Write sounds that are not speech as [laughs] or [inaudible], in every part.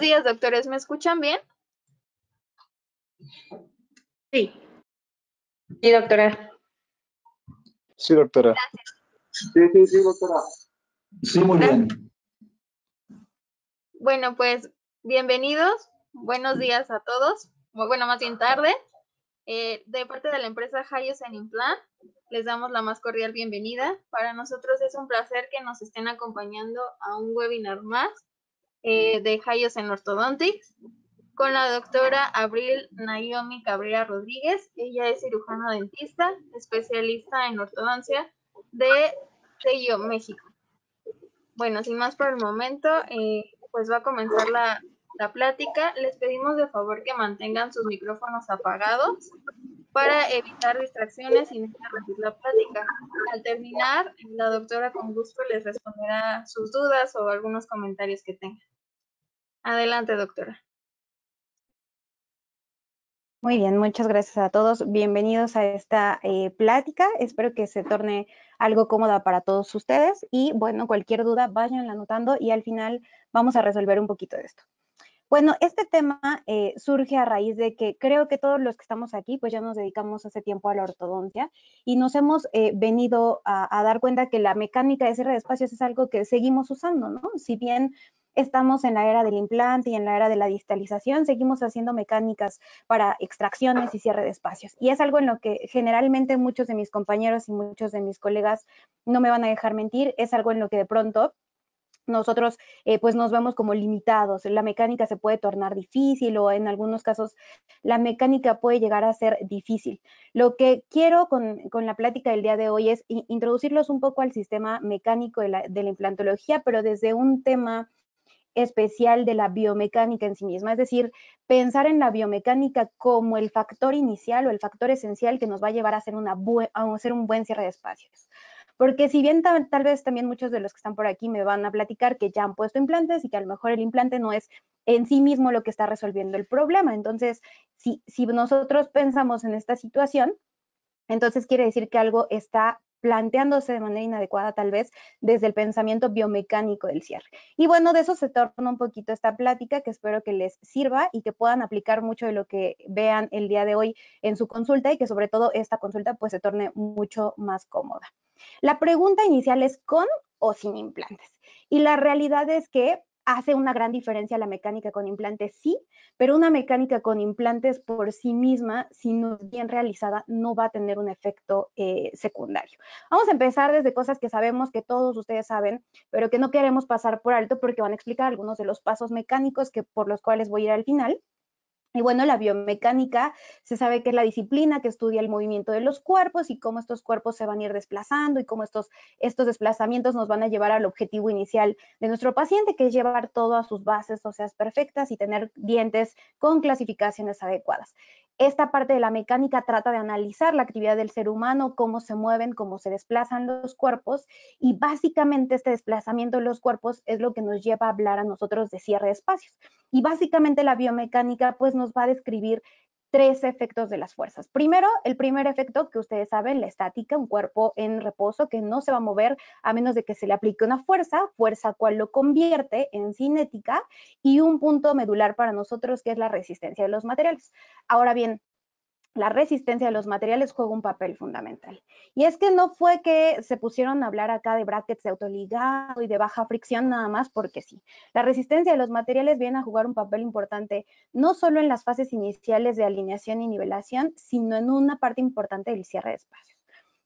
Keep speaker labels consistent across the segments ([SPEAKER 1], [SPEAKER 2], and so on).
[SPEAKER 1] días, doctores. ¿Me escuchan bien? Sí. Sí, doctora. Sí, doctora. Sí, sí, sí, doctora. Sí, muy bien. Bueno, pues bienvenidos. Buenos días a todos. bueno, más bien tarde. Eh, de parte de la empresa Hayos en Implant, les damos la más cordial bienvenida. Para nosotros es un placer que nos estén acompañando a un webinar más eh, de Hayos en Orthodontics con la doctora Abril Naomi Cabrera Rodríguez. Ella es cirujana dentista, especialista en ortodoncia de Sello, México. Bueno, sin más por el momento, eh, pues va a comenzar la, la plática. Les pedimos de favor que mantengan sus micrófonos apagados para evitar distracciones y interrumpir la plática. Al terminar, la doctora con gusto les responderá sus dudas o algunos comentarios que tengan. Adelante, doctora. Muy bien, muchas gracias a todos. Bienvenidos a esta eh, plática. Espero que se torne algo cómoda para todos ustedes y bueno, cualquier duda vayan anotando y al final vamos a resolver un poquito de esto. Bueno, este tema eh, surge a raíz de que creo que todos los que estamos aquí, pues ya nos dedicamos hace tiempo a la ortodoncia y nos hemos eh, venido a, a, dar cuenta que la mecánica de cierre de espacios es algo que seguimos usando, ¿no? Si bien estamos en la era del implante y en la era de la distalización, seguimos haciendo mecánicas para extracciones y cierre de espacios. Y es algo en lo que generalmente muchos de mis compañeros y muchos de mis colegas no me van a dejar mentir, es algo en lo que de pronto nosotros eh, pues nos vemos como limitados. La mecánica se puede tornar difícil o en algunos casos la mecánica puede llegar a ser difícil. Lo que quiero con, la plática del día de hoy es introducirlos un poco al sistema mecánico de la, implantología, pero desde un tema especial de la biomecánica en sí misma, es decir, pensar en la biomecánica como el factor inicial o el factor esencial que nos va a llevar a hacer, una a hacer un buen cierre de espacios. Porque si bien tal, vez también muchos de los que están por aquí me van a platicar que ya han puesto implantes y que a lo mejor el implante no es en sí mismo lo que está resolviendo el problema. Entonces, si, si nosotros pensamos en esta situación, entonces quiere decir que algo está planteándose de manera inadecuada tal vez desde el pensamiento biomecánico del cierre. Y bueno, de eso se torna un poquito esta plática que espero que les sirva y que puedan aplicar mucho de lo que vean el día de hoy en su consulta y que sobre todo esta consulta pues se torne mucho más cómoda. La pregunta inicial es con o sin implantes. Y la realidad es que hace una gran diferencia la mecánica con implantes, sí, pero una mecánica con implantes por sí misma, si no es bien realizada, no va a tener un efecto eh, secundario. Vamos a empezar desde cosas que sabemos que todos ustedes saben, pero que no queremos pasar por alto porque van a explicar algunos de los pasos mecánicos que, por los cuales voy a ir al final. Y bueno, la biomecánica se sabe que es la disciplina que estudia el movimiento de los cuerpos y cómo estos cuerpos se van a ir desplazando y cómo estos, estos desplazamientos nos van a llevar al objetivo inicial de nuestro paciente, que es llevar todo a sus bases o sea, perfectas y tener dientes con clasificaciones adecuadas. Esta parte de la mecánica trata de analizar la actividad del ser humano, cómo se mueven, cómo se desplazan los cuerpos y básicamente este desplazamiento de los cuerpos es lo que nos lleva a hablar a nosotros de cierre de espacios. Y básicamente la biomecánica pues nos va a describir tres efectos de las fuerzas. Primero, el primer efecto que ustedes saben, la estática, un cuerpo en reposo que no se va a mover a menos de que se le aplique una fuerza, fuerza cual lo convierte en cinética y un punto medular para nosotros que es la resistencia de los materiales. Ahora bien, la resistencia de los materiales juega un papel fundamental. Y es que no fue que se pusieron a hablar acá de brackets de autoligado y de baja fricción nada más porque sí. La resistencia de los materiales viene a jugar un papel importante no solo en las fases iniciales de alineación y nivelación, sino en una parte importante del cierre de espacios.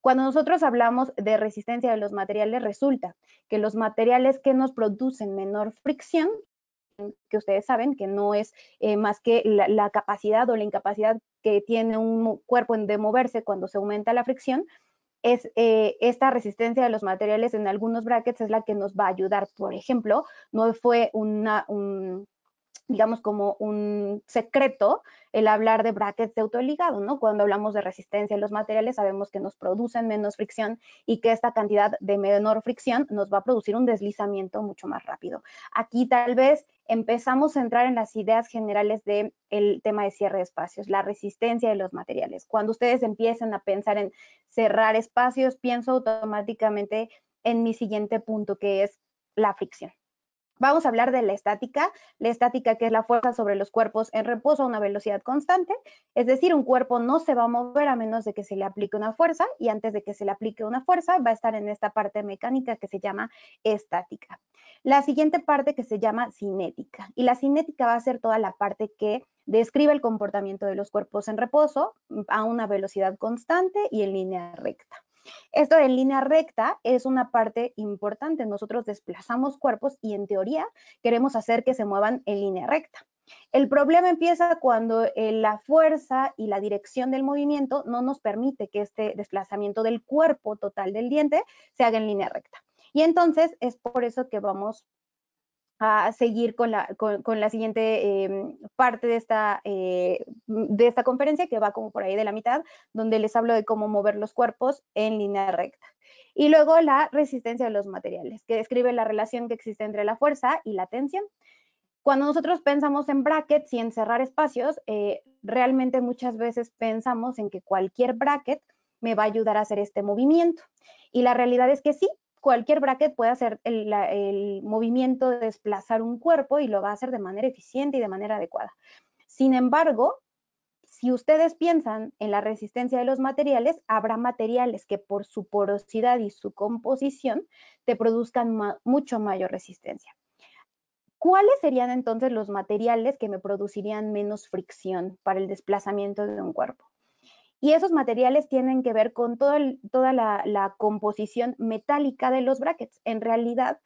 [SPEAKER 1] Cuando nosotros hablamos de resistencia de los materiales, resulta que los materiales que nos producen menor fricción que ustedes saben que no es eh, más que la, capacidad o la incapacidad que tiene un cuerpo de moverse cuando se aumenta la fricción, es eh, esta resistencia de los materiales en algunos brackets es la que nos va a ayudar. Por ejemplo, no fue una, un, digamos, como un secreto el hablar de brackets de autoligado, ¿no? Cuando hablamos de resistencia en los materiales, sabemos que nos producen menos fricción y que esta cantidad de menor fricción nos va a producir un deslizamiento mucho más rápido. Aquí tal vez empezamos a entrar en las ideas generales del tema de cierre de espacios, la resistencia de los materiales. Cuando ustedes empiezan a pensar en cerrar espacios, pienso automáticamente en mi siguiente punto, que es la fricción. Vamos a hablar de la estática, la estática que es la fuerza sobre los cuerpos en reposo a una velocidad constante, es decir, un cuerpo no se va a mover a menos de que se le aplique una fuerza y antes de que se le aplique una fuerza va a estar en esta parte mecánica que se llama estática. La siguiente parte que se llama cinética y la cinética va a ser toda la parte que describe el comportamiento de los cuerpos en reposo a una velocidad constante y en línea recta. Esto en línea recta es una parte importante. Nosotros desplazamos cuerpos y en teoría queremos hacer que se muevan en línea recta. El problema empieza cuando eh, la fuerza y la dirección del movimiento no nos permite que este desplazamiento del cuerpo total del diente se haga en línea recta. Y entonces es por eso que vamos a seguir con la, siguiente em, parte de esta, eh, de esta conferencia, que va como por ahí de la mitad, donde les hablo de cómo mover los cuerpos en línea recta. Y luego la resistencia de los materiales, que describe la relación que existe entre la fuerza y la tensión. Cuando nosotros pensamos en brackets y en cerrar espacios, eh, realmente muchas veces pensamos en que cualquier bracket me va a ayudar a hacer este movimiento. Y la realidad es que sí, cualquier bracket puede hacer el, movimiento de desplazar un cuerpo y lo va a hacer de manera eficiente y de manera adecuada. Sin embargo, si ustedes piensan en la resistencia de los materiales, habrá materiales que por su porosidad y su composición te produzcan mucho mayor resistencia. ¿Cuáles serían entonces los materiales que me producirían menos fricción para el desplazamiento de un cuerpo? Y esos materiales tienen que ver con toda la, composición metálica de los brackets. En realidad,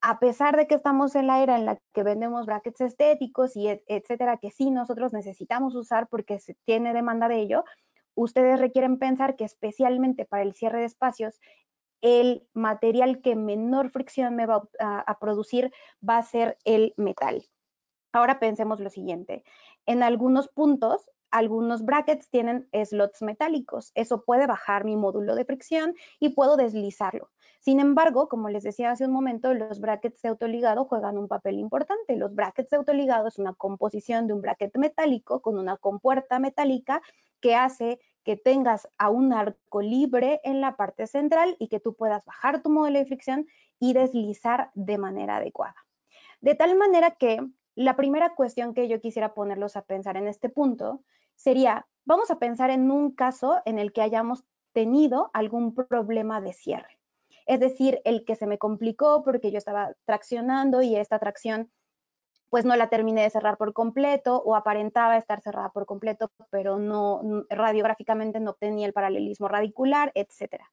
[SPEAKER 1] a pesar de que estamos en la era en la que vendemos brackets estéticos y etcétera, que sí nosotros necesitamos usar porque se tiene demanda de ello, ustedes requieren pensar que especialmente para el cierre de espacios, el material que menor fricción me va a producir va a ser el metal. Ahora pensemos lo siguiente. En algunos puntos, algunos brackets tienen slots metálicos. Eso puede bajar mi módulo de fricción y puedo deslizarlo. Sin embargo, como les decía hace un momento, los brackets de autoligado juegan un papel importante. Los brackets de autoligado es una composición de un bracket metálico con una compuerta metálica que hace que tengas a un arco libre en la parte central y que tú puedas bajar tu módulo de fricción y deslizar de manera adecuada. De tal manera que la primera cuestión que yo quisiera ponerlos a pensar en este punto sería, vamos a pensar en un caso en el que hayamos tenido algún problema de cierre. Es decir, el que se me complicó porque yo estaba traccionando y esta tracción pues no la terminé de cerrar por completo o aparentaba estar cerrada por completo, pero no radiográficamente no obtenía el paralelismo radicular, etcétera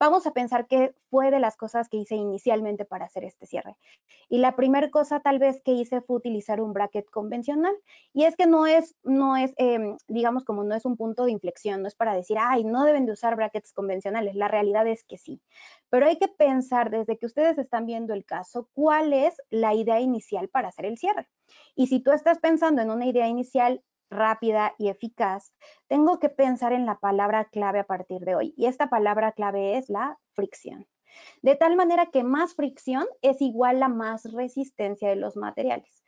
[SPEAKER 1] vamos a pensar qué fue de las cosas que hice inicialmente para hacer este cierre. Y la primera cosa tal vez que hice fue utilizar un bracket convencional. Y es que no es, no es em, digamos, como no es un punto de inflexión, no es para decir, ay, no deben de usar brackets convencionales. La realidad es que sí. Pero hay que pensar desde que ustedes están viendo el caso, cuál es la idea inicial para hacer el cierre. Y si tú estás pensando en una idea inicial rápida y eficaz, tengo que pensar en la palabra clave a partir de hoy. Y esta palabra clave es la fricción. De tal manera que más fricción es igual a más resistencia de los materiales.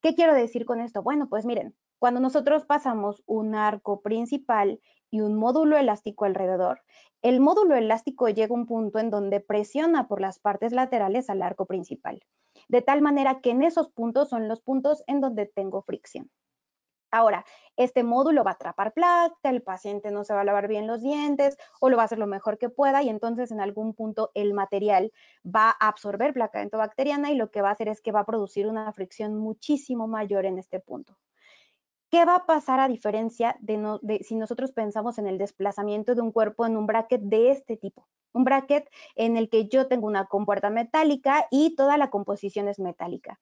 [SPEAKER 1] ¿Qué quiero decir con esto? Bueno, pues miren, cuando nosotros pasamos un arco principal y un módulo elástico alrededor, el módulo elástico llega a un punto en donde presiona por las partes laterales al arco principal. De tal manera que en esos puntos son los puntos en donde tengo fricción. Ahora, este módulo va a atrapar placa, el paciente no se va a lavar bien los dientes o lo va a hacer lo mejor que pueda y entonces en algún punto el material va a absorber placa dentobacteriana y lo que va a hacer es que va a producir una fricción muchísimo mayor en este punto. ¿Qué va a pasar a diferencia de, si nosotros pensamos en el desplazamiento de un cuerpo en un bracket de este tipo? Un bracket en el que yo tengo una compuerta metálica y toda la composición es metálica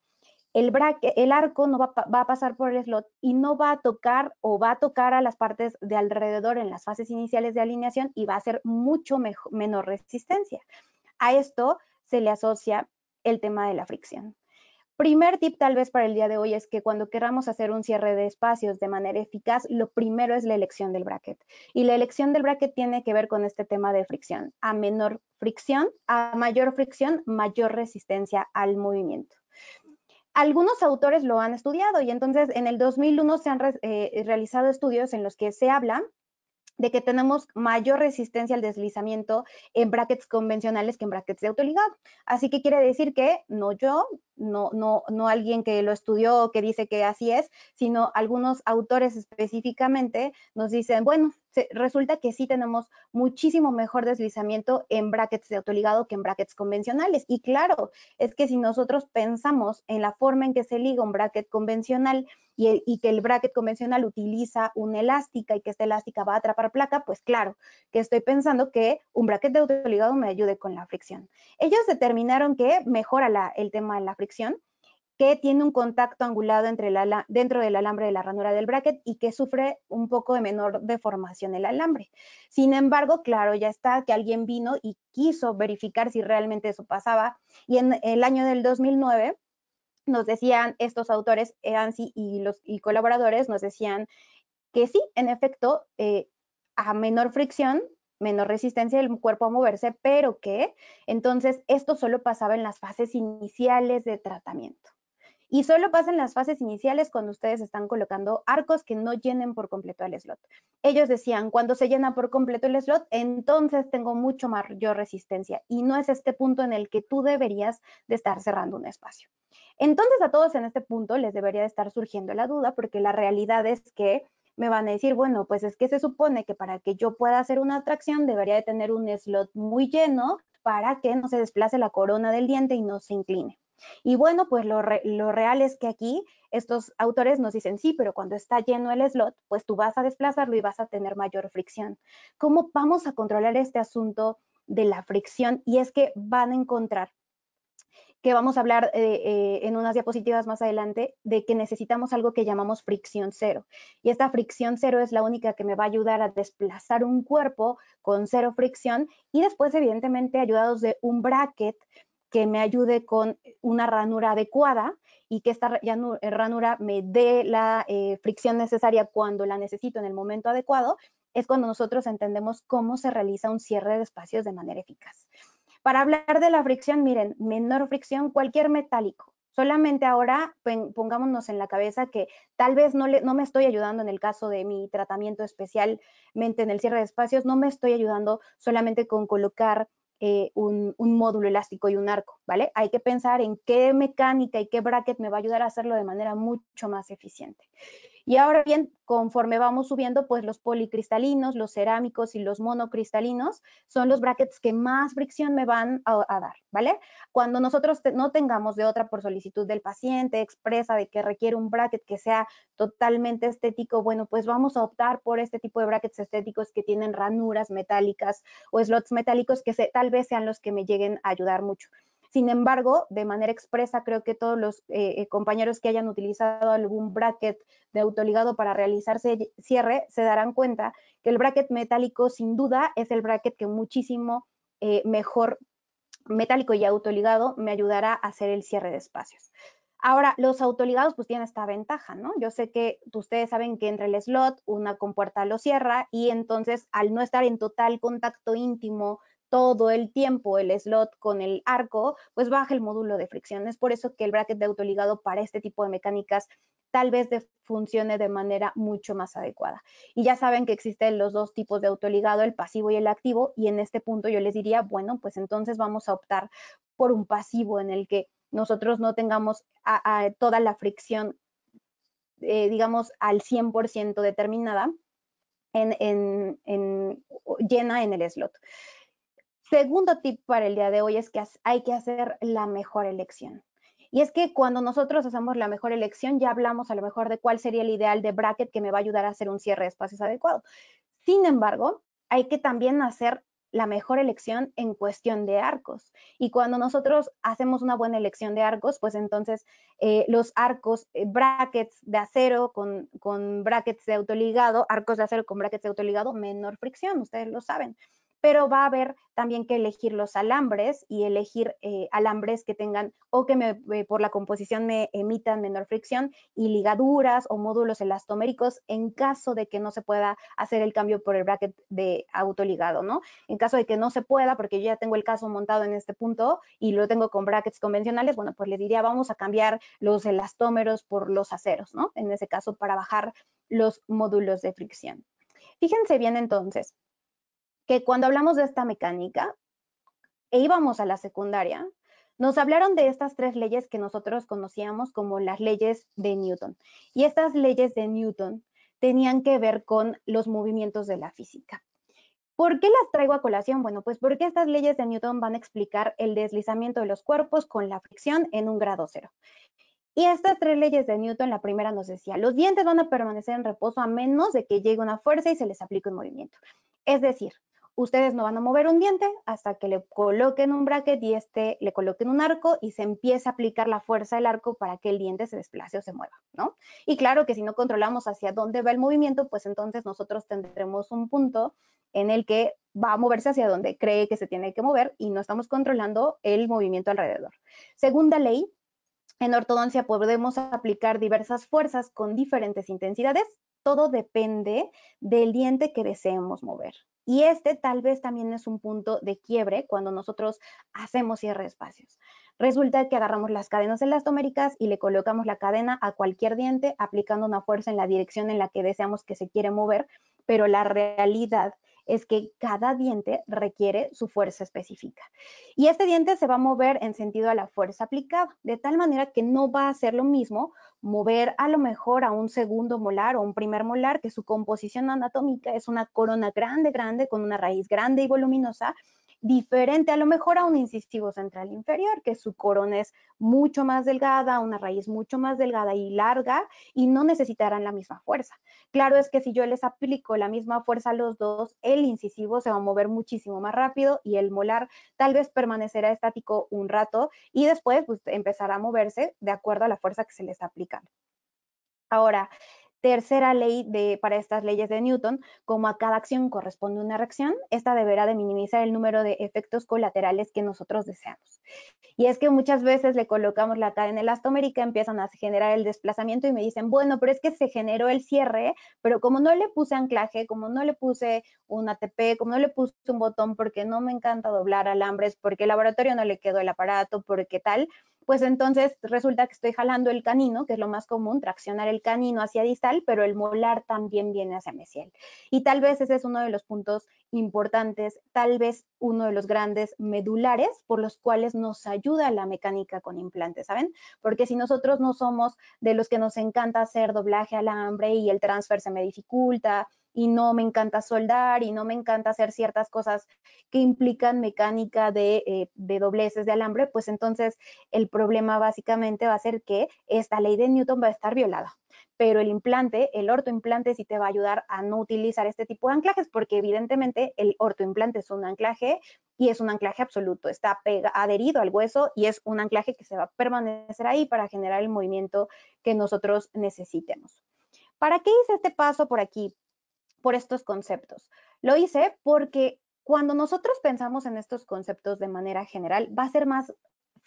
[SPEAKER 1] el, arco no va, a pasar por el slot y no va a tocar o va a tocar a las partes de alrededor en las fases iniciales de alineación y va a ser mucho menor resistencia. A esto se le asocia el tema de la fricción. Primer tip tal vez para el día de hoy es que cuando queramos hacer un cierre de espacios de manera eficaz, lo primero es la elección del bracket. Y la elección del bracket tiene que ver con este tema de fricción. A menor fricción, a mayor fricción, mayor resistencia al movimiento. Algunos autores lo han estudiado y entonces en el 2001 se han eh, realizado estudios en los que se habla de que tenemos mayor resistencia al deslizamiento en brackets convencionales que en brackets de autoligado. Así que quiere decir que no yo, no, no, no alguien que lo estudió que dice que así es, sino algunos autores específicamente nos dicen, bueno, resulta que sí tenemos muchísimo mejor deslizamiento en brackets de autoligado que en brackets convencionales. Y claro, es que si nosotros pensamos en la forma en que se liga un bracket convencional, y, que el bracket convencional utiliza una elástica y que esta elástica va a atrapar placa, pues claro, que estoy pensando que un bracket de autoligado me ayude con la fricción. Ellos determinaron que mejora el tema de la fricción, que tiene un contacto angulado dentro del alambre de la ranura del bracket y que sufre un poco de menor deformación el alambre. Sin embargo, claro, ya está que alguien vino y quiso verificar si realmente eso pasaba y en el año del 2009 nos decían estos autores eran y los y colaboradores nos decían que sí, en efecto, eh, a menor fricción, menor resistencia del cuerpo a moverse, pero que entonces esto solo pasaba en las fases iniciales de tratamiento y solo pasan las fases iniciales cuando ustedes están colocando arcos que no llenen por completo el slot. Ellos decían, cuando se llena por completo el slot, entonces tengo mucho mayor resistencia y no es este punto en el que tú deberías de estar cerrando un espacio. Entonces a todos en este punto les debería de estar surgiendo la duda porque la realidad es que me van a decir, bueno, pues es que se supone que para que yo pueda hacer una atracción debería de tener un slot muy lleno para que no se desplace la corona del diente y no se incline. Y bueno, pues lo, real es que aquí estos autores nos dicen, sí, pero cuando está lleno el slot, pues tú vas a desplazarlo y vas a tener mayor fricción. ¿Cómo vamos a controlar este asunto de la fricción? Y es que van a encontrar que vamos a hablar eh, eh, en unas diapositivas más adelante, de que necesitamos algo que llamamos fricción cero. Y esta fricción cero es la única que me va a ayudar a desplazar un cuerpo con cero fricción y después, evidentemente, ayudados de un bracket que me ayude con eh, una ranura adecuada y que esta eh, ranura me dé la eh, fricción necesaria cuando la necesito en el momento adecuado, es cuando nosotros entendemos cómo se realiza un cierre de espacios de manera eficaz. Para hablar de la fricción, miren, menor fricción, cualquier metálico. Solamente ahora pongámonos en la cabeza que tal vez no, no me estoy ayudando en el caso de mi tratamiento especialmente en el cierre de espacios, no me estoy ayudando solamente con colocar eh, un, un, módulo elástico y un arco, ¿vale? Hay que pensar en qué mecánica y qué bracket me va a ayudar a hacerlo de manera mucho más eficiente. Y ahora bien, conforme vamos subiendo, pues los policristalinos, los cerámicos y los monocristalinos son los brackets que más fricción me van a, dar, ¿vale? Cuando nosotros no tengamos de otra por solicitud del paciente expresa de que requiere un bracket que sea totalmente estético, bueno, pues vamos a optar por este tipo de brackets estéticos que tienen ranuras metálicas o slots metálicos que tal vez sean los que me lleguen a ayudar mucho. Sin embargo, de manera expresa, creo que todos los eh, eh, compañeros que hayan utilizado algún bracket de autoligado para realizarse cierre se darán cuenta que el bracket metálico sin duda es el bracket que muchísimo eh, mejor metálico y autoligado me ayudará a hacer el cierre de espacios. Ahora, los autoligados pues tienen esta ventaja, ¿no? Yo sé que ustedes saben que entre el slot una compuerta lo cierra y entonces al no estar en total contacto íntimo todo el tiempo el slot con el arco, pues baja el módulo de fricción. Es por eso que el bracket de autoligado para este tipo de mecánicas tal vez funcione de manera mucho más adecuada. Y ya saben que existen los dos tipos de autoligado, el pasivo y el activo, y en este punto yo les diría, bueno, pues entonces vamos a optar por un pasivo en el que nosotros no tengamos toda la fricción, eh, digamos, al 100% determinada, en, llena en el slot. Segundo tip para el día de hoy es que hay que hacer la mejor elección. Y es que cuando nosotros hacemos la mejor elección, ya hablamos a lo mejor de cuál sería el ideal de bracket que me va a ayudar a hacer un cierre de espacios adecuado. Sin embargo, hay que también hacer la mejor elección en cuestión de arcos. Y cuando nosotros hacemos una buena elección de arcos, pues entonces eh, los arcos, eh, brackets de acero con, con brackets de autoligado, arcos de acero con brackets de autoligado, menor fricción, ustedes lo saben pero va a haber también que elegir los alambres y elegir eh, alambres que tengan o que por la composición me emitan menor fricción y ligaduras o módulos elastoméricos en caso de que no se pueda hacer el cambio por el bracket de autoligado, ¿no? En caso de que no se pueda, porque yo ya tengo el caso montado en este punto y lo tengo con brackets convencionales, bueno, pues le diría vamos a cambiar los elastómeros por los aceros, ¿no? En ese caso para bajar los módulos de fricción. Fíjense bien entonces, que cuando hablamos de esta mecánica e íbamos a la secundaria, nos hablaron de estas tres leyes que nosotros conocíamos como las leyes de Newton. Y estas leyes de Newton tenían que ver con los movimientos de la física. ¿Por qué las traigo a colación? Bueno, pues porque estas leyes de Newton van a explicar el deslizamiento de los cuerpos con la fricción en un grado cero. Y estas tres leyes de Newton, la primera nos decía, los dientes van a permanecer en reposo a menos de que llegue una fuerza y se les aplique un movimiento. Es decir, Ustedes no van a mover un diente hasta que le coloquen un bracket y este le coloquen un arco y se empieza a aplicar la fuerza del arco para que el diente se desplace o se mueva, ¿no? Y claro que si no controlamos hacia dónde va el movimiento, pues entonces nosotros tendremos un punto en el que va a moverse hacia donde cree que se tiene que mover y no estamos controlando el movimiento alrededor. Segunda ley, en ortodoncia podemos aplicar diversas fuerzas con diferentes intensidades todo depende del diente que deseemos mover. Y este tal vez también es un punto de quiebre cuando nosotros hacemos cierre espacios. Resulta que agarramos las cadenas elastoméricas y le colocamos la cadena a cualquier diente aplicando una fuerza en la dirección en la que deseamos que se quiere mover, pero la realidad es que cada diente requiere su fuerza específica. Y este diente se va a mover en sentido a la fuerza aplicada, de tal manera que no va a ser lo mismo mover a lo mejor a un segundo molar o un primer molar, que su composición anatómica es una corona grande, grande, con una raíz grande y voluminosa, diferente a lo mejor a un incisivo central inferior, que su corona es mucho más delgada, una raíz mucho más delgada y larga, y no necesitarán la misma fuerza. Claro es que si yo les aplico la misma fuerza a los dos, el incisivo se va a mover muchísimo más rápido y el molar tal vez permanecerá estático un rato y después pues, empezará a moverse de acuerdo a la fuerza que se les aplica. Ahora, tercera ley de, para estas leyes de Newton, como a cada acción corresponde una reacción, esta deberá de minimizar el número de efectos colaterales que nosotros deseamos. Y es que muchas veces le colocamos la cadena elastomérica, empiezan a generar el desplazamiento y me dicen, bueno, pero es que se generó el cierre, pero como no le puse anclaje, como no le puse un ATP, como no le puse un botón porque no me encanta doblar alambres, porque el laboratorio no le quedó el aparato, porque tal, pues entonces resulta que estoy jalando el canino, que es lo más común, traccionar el canino hacia distal, pero el molar también viene hacia mesial. Y tal vez ese es uno de los puntos importantes, tal vez uno de los grandes medulares por los cuales nos ayuda la mecánica con implantes, ¿saben? Porque si nosotros no somos de los que nos encanta hacer doblaje al hambre y el transfer se me dificulta, y no me encanta soldar y no me encanta hacer ciertas cosas que implican mecánica eh, de, dobleces de alambre, pues entonces el problema básicamente va a ser que esta ley de Newton va a estar violada pero el implante, el ortoimplante sí te va a ayudar a no utilizar este tipo de anclajes, porque evidentemente el ortoimplante es un anclaje y es un anclaje absoluto, está adherido al hueso y es un anclaje que se va a permanecer ahí para generar el movimiento que nosotros necesitemos. ¿Para qué hice este paso por aquí? por estos conceptos. Lo hice porque cuando nosotros pensamos en estos conceptos de manera general, va a ser más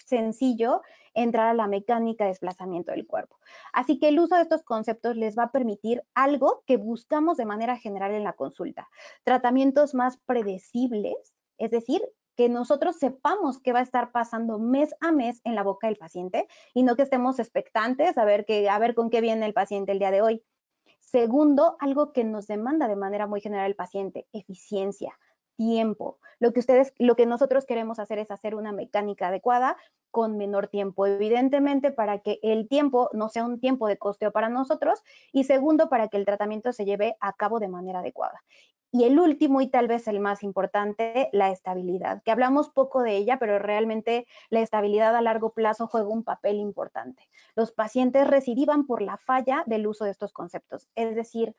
[SPEAKER 1] sencillo entrar a la mecánica de desplazamiento del cuerpo. Así que el uso de estos conceptos les va a permitir algo que buscamos de manera general en la consulta, tratamientos más predecibles, es decir, que nosotros sepamos qué va a estar pasando mes a mes en la boca del paciente y no que estemos expectantes a ver, a ver con qué viene el paciente el día de hoy. Segundo, algo que nos demanda de manera muy general el paciente, eficiencia, tiempo. Lo que ustedes, lo que nosotros queremos hacer es hacer una mecánica adecuada con menor tiempo, evidentemente para que el tiempo no sea un tiempo de costeo para nosotros y segundo, para que el tratamiento se lleve a cabo de manera adecuada. Y el último y tal vez el más importante, la estabilidad, que hablamos poco de ella, pero realmente la estabilidad a largo plazo juega un papel importante. Los pacientes recidivan por la falla del uso de estos conceptos, es decir,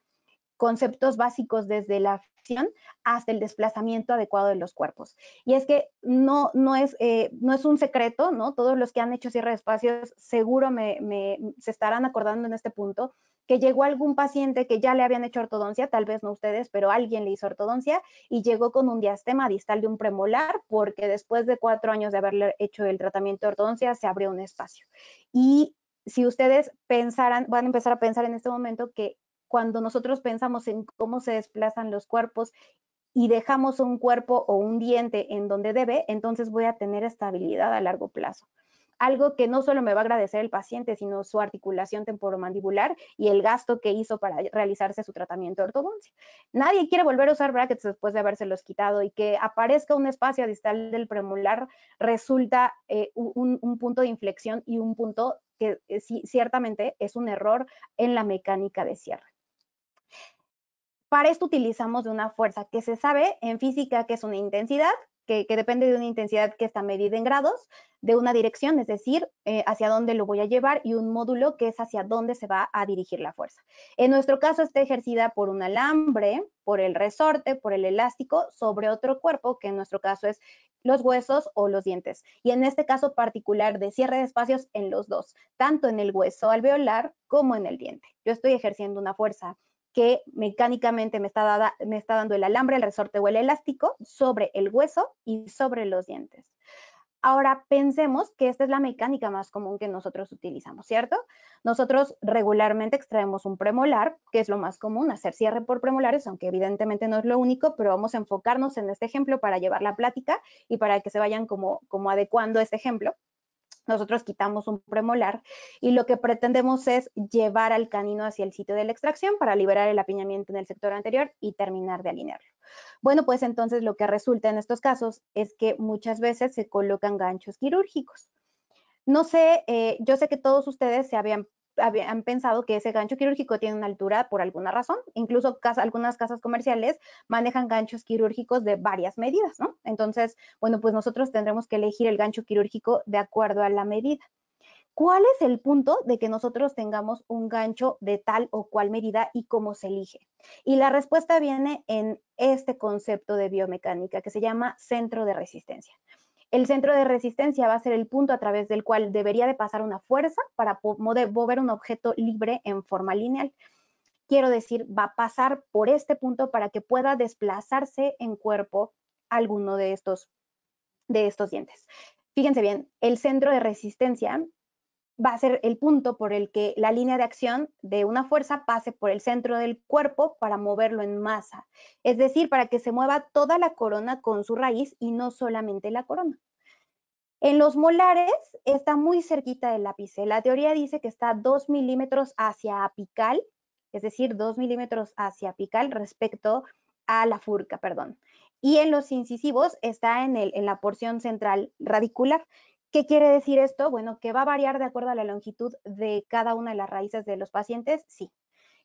[SPEAKER 1] conceptos básicos desde la acción hasta el desplazamiento adecuado de los cuerpos. Y es que no, no, es, eh, no es un secreto, ¿no? Todos los que han hecho cierre de espacios seguro me, se estarán acordando en este punto que llegó algún paciente que ya le habían hecho ortodoncia, tal vez no ustedes, pero alguien le hizo ortodoncia y llegó con un diastema distal de un premolar porque después de cuatro años de haberle hecho el tratamiento de ortodoncia se abrió un espacio. Y si ustedes pensaran, van a empezar a pensar en este momento que cuando nosotros pensamos en cómo se desplazan los cuerpos y dejamos un cuerpo o un diente en donde debe, entonces voy a tener estabilidad a largo plazo. Algo que no solo me va a agradecer el paciente, sino su articulación temporomandibular y el gasto que hizo para realizarse su tratamiento de ortodoncia. Nadie quiere volver a usar brackets después de habérselos quitado y que aparezca un espacio distal del premolar resulta eh, un, punto de inflexión y un punto que eh, ciertamente es un error en la mecánica de cierre. Para esto utilizamos de una fuerza que se sabe en física que es una intensidad, que, depende de una intensidad que está medida en grados, de una dirección, es decir, eh, hacia dónde lo voy a llevar, y un módulo que es hacia dónde se va a dirigir la fuerza. En nuestro caso está ejercida por un alambre, por el resorte, por el elástico, sobre otro cuerpo, que en nuestro caso es los huesos o los dientes. Y en este caso particular de cierre de espacios en los dos, tanto en el hueso alveolar como en el diente. Yo estoy ejerciendo una fuerza que mecánicamente me está, dando el alambre, el resorte o el elástico sobre el hueso y sobre los dientes. Ahora pensemos que esta es la mecánica más común que nosotros utilizamos, ¿cierto? Nosotros regularmente extraemos un premolar, que es lo más común, hacer cierre por premolares, aunque evidentemente no es lo único, pero vamos a enfocarnos en este ejemplo para llevar la plática y para que se vayan como, como adecuando este ejemplo nosotros quitamos un premolar y lo que pretendemos es llevar al canino hacia el sitio de la extracción para liberar el apiñamiento en el sector anterior y terminar de alinearlo. Bueno, pues entonces lo que resulta en estos casos es que muchas veces se colocan ganchos quirúrgicos. No sé, eh, yo sé que todos ustedes se habían han pensado que ese gancho quirúrgico tiene una altura por alguna razón. Incluso algunas casas comerciales manejan ganchos quirúrgicos de varias medidas, ¿no? Entonces, bueno, pues nosotros tendremos que elegir el gancho quirúrgico de acuerdo a la medida. ¿Cuál es el punto de que nosotros tengamos un gancho de tal o cual medida y cómo se elige? Y la respuesta viene en este concepto de biomecánica que se llama centro de resistencia. El centro de resistencia va a ser el punto a través del cual debería de pasar una fuerza para mover un objeto libre en forma lineal. Quiero decir, va a pasar por este punto para que pueda desplazarse en cuerpo alguno de estos, de estos dientes. Fíjense bien, el centro de resistencia va a ser el punto por el que la línea de acción de una fuerza pase por el centro del cuerpo para moverlo en masa, es decir, para que se mueva toda la corona con su raíz y no solamente la corona. En los molares está muy cerquita del ápice. La teoría dice que está 2 milímetros hacia apical, es decir, 2 milímetros hacia apical respecto a la furca, perdón. Y en los incisivos está en, el, en la porción central radicular, ¿Qué quiere decir esto? Bueno, que va a variar de acuerdo a la longitud de cada una de las raíces de los pacientes, sí.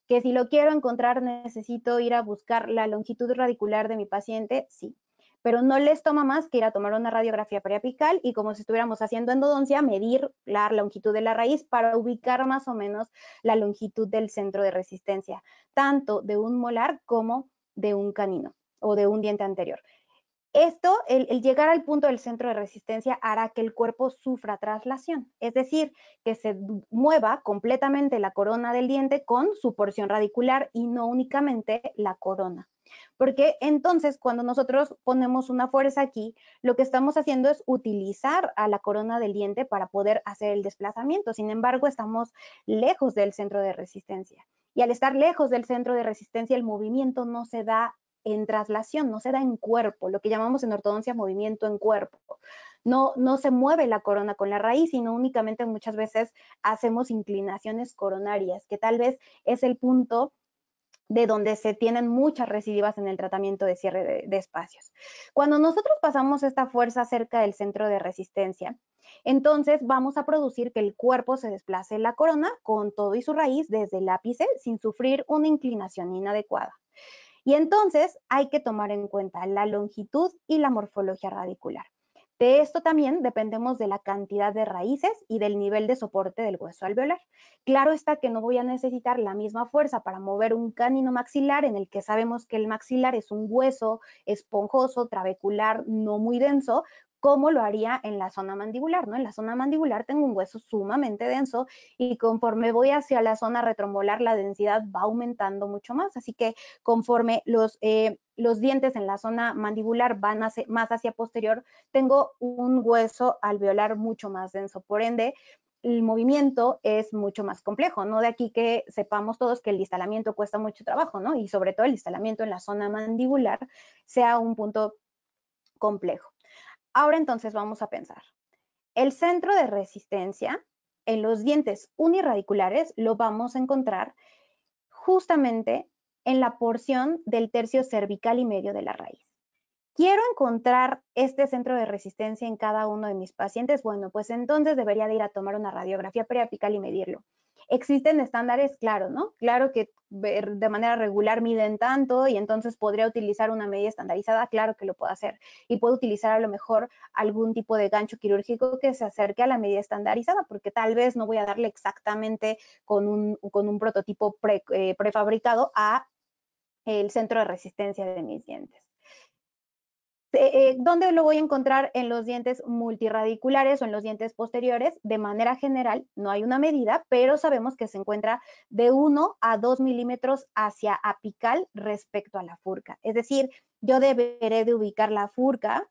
[SPEAKER 1] Que si lo quiero encontrar necesito ir a buscar la longitud radicular de mi paciente, sí. Pero no les toma más que ir a tomar una radiografía periapical y como si estuviéramos haciendo endodoncia, medir la longitud de la raíz para ubicar más o menos la longitud del centro de resistencia, tanto de un molar como de un canino o de un diente anterior. Esto, el, llegar al punto del centro de resistencia hará que el cuerpo sufra traslación, es decir, que se mueva completamente la corona del diente con su porción radicular y no únicamente la corona. Porque entonces cuando nosotros ponemos una fuerza aquí, lo que estamos haciendo es utilizar a la corona del diente para poder hacer el desplazamiento. Sin embargo, estamos lejos del centro de resistencia. Y al estar lejos del centro de resistencia, el movimiento no se da en traslación, no se da en cuerpo, lo que llamamos en ortodoncia movimiento en cuerpo. No, no se mueve la corona con la raíz, sino únicamente muchas veces hacemos inclinaciones coronarias, que tal vez es el punto de donde se tienen muchas recidivas en el tratamiento de cierre de, espacios. Cuando nosotros pasamos esta fuerza cerca del centro de resistencia, entonces vamos a producir que el cuerpo se desplace la corona con todo y su raíz desde el ápice sin sufrir una inclinación inadecuada. Y entonces hay que tomar en cuenta la longitud y la morfología radicular. De esto también dependemos de la cantidad de raíces y del nivel de soporte del hueso alveolar. Claro está que no voy a necesitar la misma fuerza para mover un canino maxilar en el que sabemos que el maxilar es un hueso esponjoso, trabecular, no muy denso, como lo haría en la zona mandibular, ¿no? En la zona mandibular tengo un hueso sumamente denso y conforme voy hacia la zona retromolar, la densidad va aumentando mucho más. Así que conforme los, eh, los dientes en la zona mandibular van más hacia posterior, tengo un hueso alveolar mucho más denso. Por ende, el movimiento es mucho más complejo, ¿no? De aquí que sepamos todos que el instalamiento cuesta mucho trabajo, ¿no? Y sobre todo el instalamiento en la zona mandibular sea un punto complejo. Ahora entonces vamos a pensar. El centro de resistencia en los dientes unirradiculares lo vamos a encontrar justamente en la porción del tercio cervical y medio de la raíz quiero encontrar este centro de resistencia en cada uno de mis pacientes, bueno, pues entonces debería de ir a tomar una radiografía periapical y medirlo. ¿Existen estándares? Claro, ¿no? Claro que de manera regular miden tanto y entonces podría utilizar una medida estandarizada, claro que lo puedo hacer. Y puedo utilizar a lo mejor algún tipo de gancho quirúrgico que se acerque a la medida estandarizada, porque tal vez no voy a darle exactamente con un, prototipo eh, prefabricado a el centro de resistencia de mis dientes. Eh, ¿Dónde lo voy a encontrar? En los dientes multirradiculares o en los dientes posteriores. De manera general, no hay una medida, pero sabemos que se encuentra de 1 a 2 milímetros hacia apical respecto a la furca. Es decir, yo deberé de ubicar la furca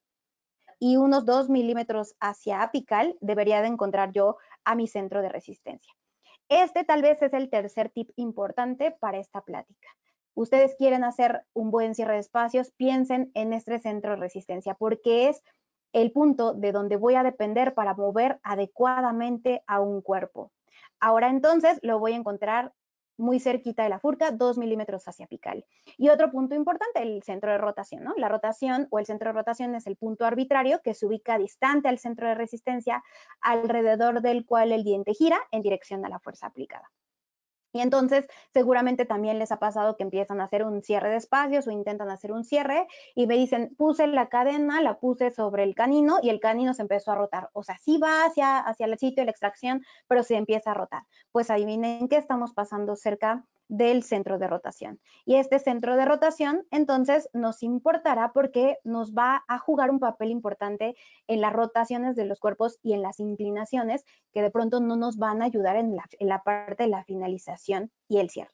[SPEAKER 1] y unos 2 milímetros hacia apical debería de encontrar yo a mi centro de resistencia. Este tal vez es el tercer tip importante para esta plática ustedes quieren hacer un buen cierre de espacios, piensen en este centro de resistencia, porque es el punto de donde voy a depender para mover adecuadamente a un cuerpo. Ahora entonces lo voy a encontrar muy cerquita de la furca, 2 milímetros hacia apical. Y otro punto importante, el centro de rotación, ¿no? La rotación o el centro de rotación es el punto arbitrario que se ubica distante al centro de resistencia, alrededor del cual el diente gira en dirección a la fuerza aplicada. Y entonces seguramente también les ha pasado que empiezan a hacer un cierre de espacios o intentan hacer un cierre y me dicen, puse la cadena, la puse sobre el canino y el canino se empezó a rotar. O sea, sí va hacia, hacia el sitio de la extracción, pero se empieza a rotar. Pues adivinen qué estamos pasando cerca del centro de rotación. Y este centro de rotación entonces nos importará porque nos va a jugar un papel importante en las rotaciones de los cuerpos y en las inclinaciones que de pronto no nos van a ayudar en la, parte de la finalización y el cierre.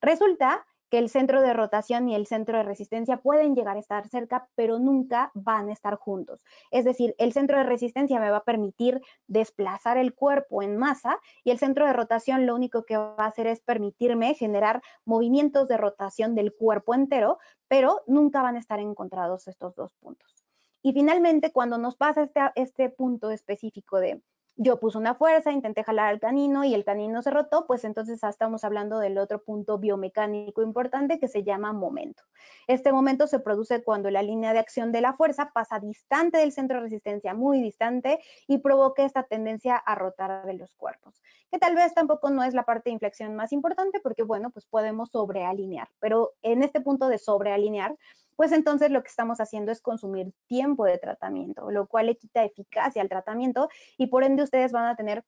[SPEAKER 1] Resulta que el centro de rotación y el centro de resistencia pueden llegar a estar cerca, pero nunca van a estar juntos. Es decir, el centro de resistencia me va a permitir desplazar el cuerpo en masa y el centro de rotación lo único que va a hacer es permitirme generar movimientos de rotación del cuerpo entero, pero nunca van a estar encontrados estos dos puntos. Y finalmente, cuando nos pasa este, este punto específico de yo puse una fuerza, intenté jalar al canino y el canino se rotó, pues entonces ya estamos hablando del otro punto biomecánico importante que se llama momento. Este momento se produce cuando la línea de acción de la fuerza pasa distante del centro de resistencia, muy distante, y provoca esta tendencia a rotar de los cuerpos, que tal vez tampoco no es la parte de inflexión más importante porque, bueno, pues podemos sobrealinear, pero en este punto de sobrealinear, pues entonces lo que estamos haciendo es consumir tiempo de tratamiento, lo cual le quita eficacia al tratamiento y por ende ustedes van a tener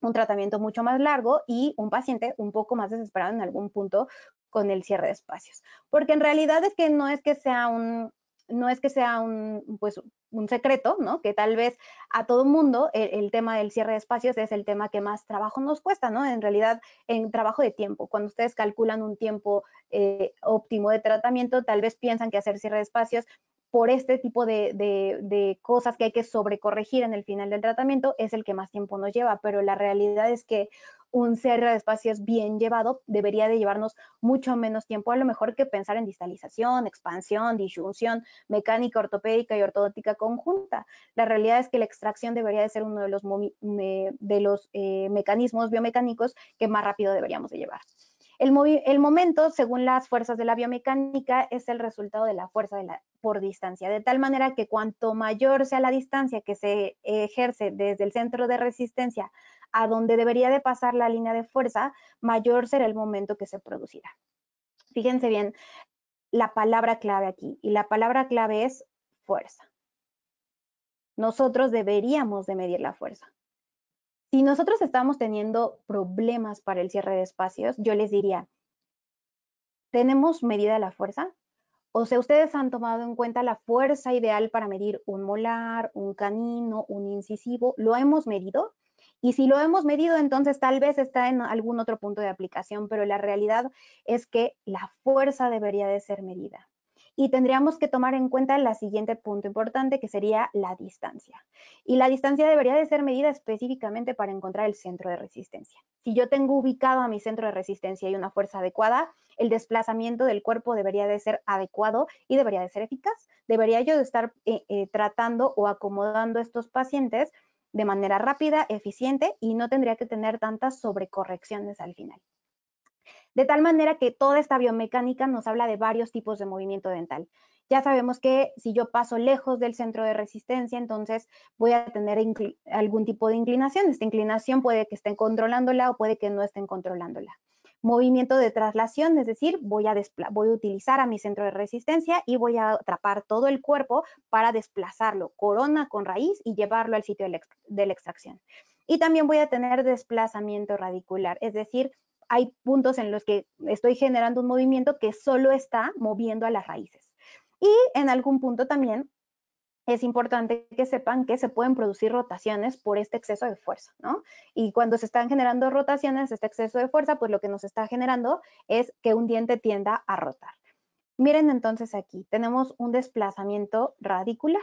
[SPEAKER 1] un tratamiento mucho más largo y un paciente un poco más desesperado en algún punto con el cierre de espacios. Porque en realidad es que no es que sea un, no es que sea un, pues, un secreto, ¿no? Que tal vez a todo mundo el, tema del cierre de espacios es el tema que más trabajo nos cuesta, ¿no? En realidad, en trabajo de tiempo. Cuando ustedes calculan un tiempo eh, óptimo de tratamiento, tal vez piensan que hacer cierre de espacios por este tipo de, cosas que hay que sobrecorregir en el final del tratamiento es el que más tiempo nos lleva, pero la realidad es que un cierre de espacios bien llevado debería de llevarnos mucho menos tiempo, a lo mejor que pensar en distalización, expansión, disyunción, mecánica ortopédica y ortodótica conjunta. La realidad es que la extracción debería de ser uno de los, eh, mecanismos biomecánicos que más rápido deberíamos de llevar. El, momento, según las fuerzas de la biomecánica, es el resultado de la fuerza por distancia, de tal manera que cuanto mayor sea la distancia que se ejerce desde el centro de resistencia a donde debería de pasar la línea de fuerza, mayor será el momento que se producirá. Fíjense bien la palabra clave aquí, y la palabra clave es fuerza. Nosotros deberíamos de medir la fuerza. Si nosotros estamos teniendo problemas para el cierre de espacios, yo les diría, ¿tenemos medida la fuerza? O sea, ustedes han tomado en cuenta la fuerza ideal para medir un molar, un canino, un incisivo, ¿lo hemos medido? Y si lo hemos medido, entonces tal vez está en algún otro punto de aplicación, pero la realidad es que la fuerza debería de ser medida y tendríamos que tomar en cuenta el siguiente punto importante que sería la distancia. Y la distancia debería de ser medida específicamente para encontrar el centro de resistencia. Si yo tengo ubicado a mi centro de resistencia y una fuerza adecuada, el desplazamiento del cuerpo debería de ser adecuado y debería de ser eficaz. Debería yo estar eh, eh, tratando o acomodando a estos pacientes de manera rápida, eficiente y no tendría que tener tantas sobrecorrecciones al final. De tal manera que toda esta biomecánica nos habla de varios tipos de movimiento dental. Ya sabemos que si yo paso lejos del centro de resistencia, entonces voy a tener algún tipo de inclinación. Esta inclinación puede que estén controlándola o puede que no estén controlándola. Movimiento de traslación, es decir, voy a, voy a utilizar a mi centro de resistencia y voy a atrapar todo el cuerpo para desplazarlo, corona con raíz y llevarlo al sitio de la extracción. Y también voy a tener desplazamiento radicular, es decir, hay puntos en los que estoy generando un movimiento que solo está moviendo a las raíces. Y en algún punto también es importante que sepan que se pueden producir rotaciones por este exceso de fuerza, ¿no? Y cuando se están generando rotaciones, este exceso de fuerza, pues lo que nos está generando es que un diente tienda a rotar. Miren entonces aquí, tenemos un desplazamiento radicular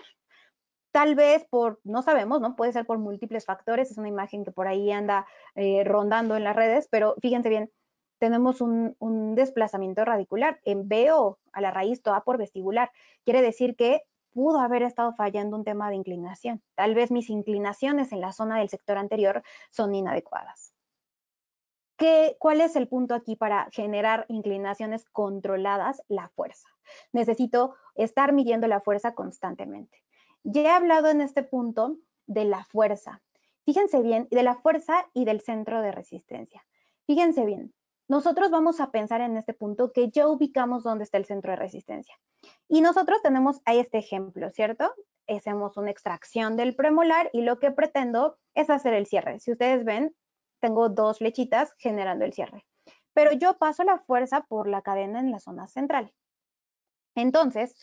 [SPEAKER 1] tal vez por, no sabemos, ¿no? Puede ser por múltiples factores, es una imagen que por ahí anda eh, rondando en las redes, pero fíjense bien, tenemos un, desplazamiento radicular, en veo a la raíz toda por vestibular, quiere decir que pudo haber estado fallando un tema de inclinación. Tal vez mis inclinaciones en la zona del sector anterior son inadecuadas. ¿Qué, ¿Cuál es el punto aquí para generar inclinaciones controladas? La fuerza. Necesito estar midiendo la fuerza constantemente. Ya he hablado en este punto de la fuerza. Fíjense bien, de la fuerza y del centro de resistencia. Fíjense bien, nosotros vamos a pensar en este punto que ya ubicamos dónde está el centro de resistencia. Y nosotros tenemos ahí este ejemplo, ¿cierto? Hacemos una extracción del premolar y lo que pretendo es hacer el cierre. Si ustedes ven, tengo dos flechitas generando el cierre. Pero yo paso la fuerza por la cadena en la zona central. Entonces,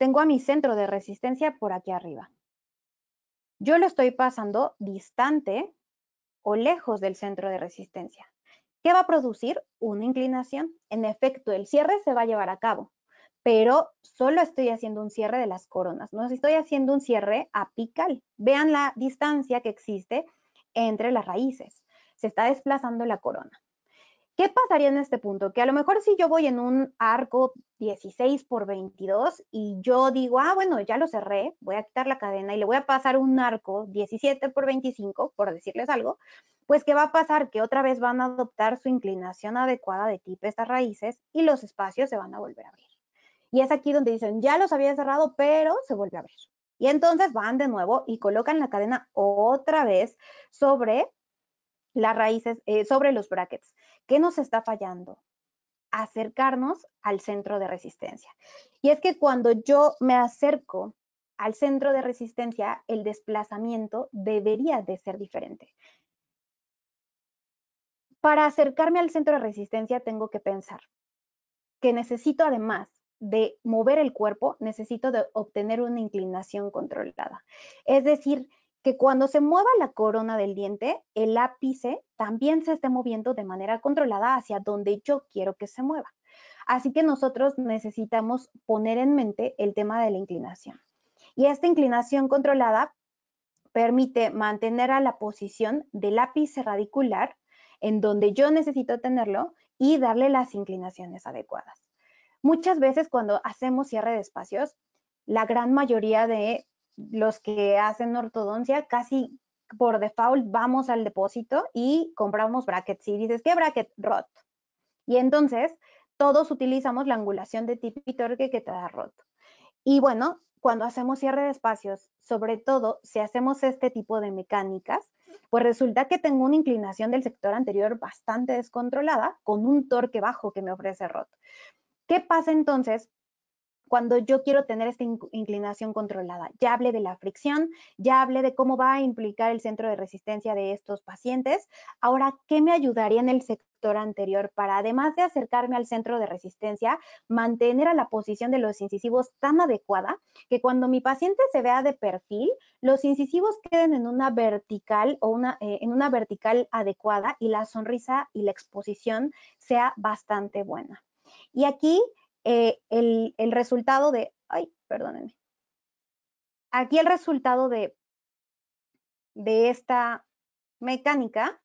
[SPEAKER 1] tengo a mi centro de resistencia por aquí arriba. Yo lo estoy pasando distante o lejos del centro de resistencia. ¿Qué va a producir? Una inclinación. En efecto, el cierre se va a llevar a cabo, pero solo estoy haciendo un cierre de las coronas, no estoy haciendo un cierre apical. Vean la distancia que existe entre las raíces. Se está desplazando la corona. ¿Qué pasaría en este punto? Que a lo mejor si yo voy en un arco 16 por 22 y yo digo, ah, bueno, ya lo cerré, voy a quitar la cadena y le voy a pasar un arco 17 por 25, por decirles algo, pues ¿qué va a pasar? Que otra vez van a adoptar su inclinación adecuada de tipo estas raíces y los espacios se van a volver a abrir. Y es aquí donde dicen, ya los había cerrado, pero se vuelve a abrir. Y entonces van de nuevo y colocan la cadena otra vez sobre las raíces, eh, sobre los brackets. ¿Qué nos está fallando? Acercarnos al centro de resistencia. Y es que cuando yo me acerco al centro de resistencia, el desplazamiento debería de ser diferente. Para acercarme al centro de resistencia tengo que pensar que necesito además de mover el cuerpo, necesito de obtener una inclinación controlada. Es decir, que cuando se mueva la corona del diente, el ápice también se esté moviendo de manera controlada hacia donde yo quiero que se mueva. Así que nosotros necesitamos poner en mente el tema de la inclinación. Y esta inclinación controlada permite mantener a la posición del ápice radicular en donde yo necesito tenerlo y darle las inclinaciones adecuadas. Muchas veces cuando hacemos cierre de espacios, la gran mayoría de los que hacen ortodoncia casi por default vamos al depósito y compramos brackets. Y dices, ¿qué bracket? Rot. Y entonces todos utilizamos la angulación de tip y torque que te da Rot. Y bueno, cuando hacemos cierre de espacios, sobre todo si hacemos este tipo de mecánicas, pues resulta que tengo una inclinación del sector anterior bastante descontrolada con un torque bajo que me ofrece Rot. ¿Qué pasa entonces cuando yo quiero tener esta inclinación controlada. Ya hablé de la fricción, ya hablé de cómo va a implicar el centro de resistencia de estos pacientes. Ahora, ¿qué me ayudaría en el sector anterior para, además de acercarme al centro de resistencia, mantener a la posición de los incisivos tan adecuada que cuando mi paciente se vea de perfil, los incisivos queden en una vertical o eh, en una vertical adecuada y la sonrisa y la exposición sea bastante buena? Y aquí eh, el, resultado de, ay, perdónenme, aquí el resultado de, de esta mecánica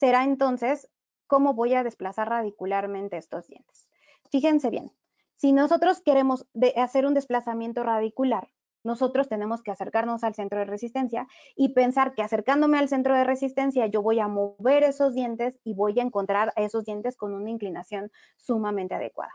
[SPEAKER 1] será entonces cómo voy a desplazar radicularmente estos dientes. Fíjense bien, si nosotros queremos hacer un desplazamiento radicular, nosotros tenemos que acercarnos al centro de resistencia y pensar que acercándome al centro de resistencia yo voy a mover esos dientes y voy a encontrar a esos dientes con una inclinación sumamente adecuada.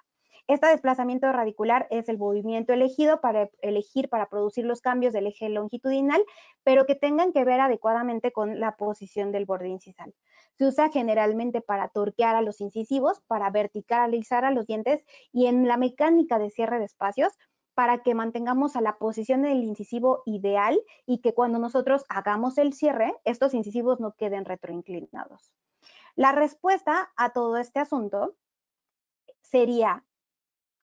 [SPEAKER 1] Este desplazamiento radicular es el movimiento elegido para elegir para producir los cambios del eje longitudinal, pero que tengan que ver adecuadamente con la posición del borde incisal. Se usa generalmente para torquear a los incisivos, para verticalizar a los dientes y en la mecánica de cierre de espacios para que mantengamos a la posición del incisivo ideal y que cuando nosotros hagamos el cierre, estos incisivos no queden retroinclinados. La respuesta a todo este asunto sería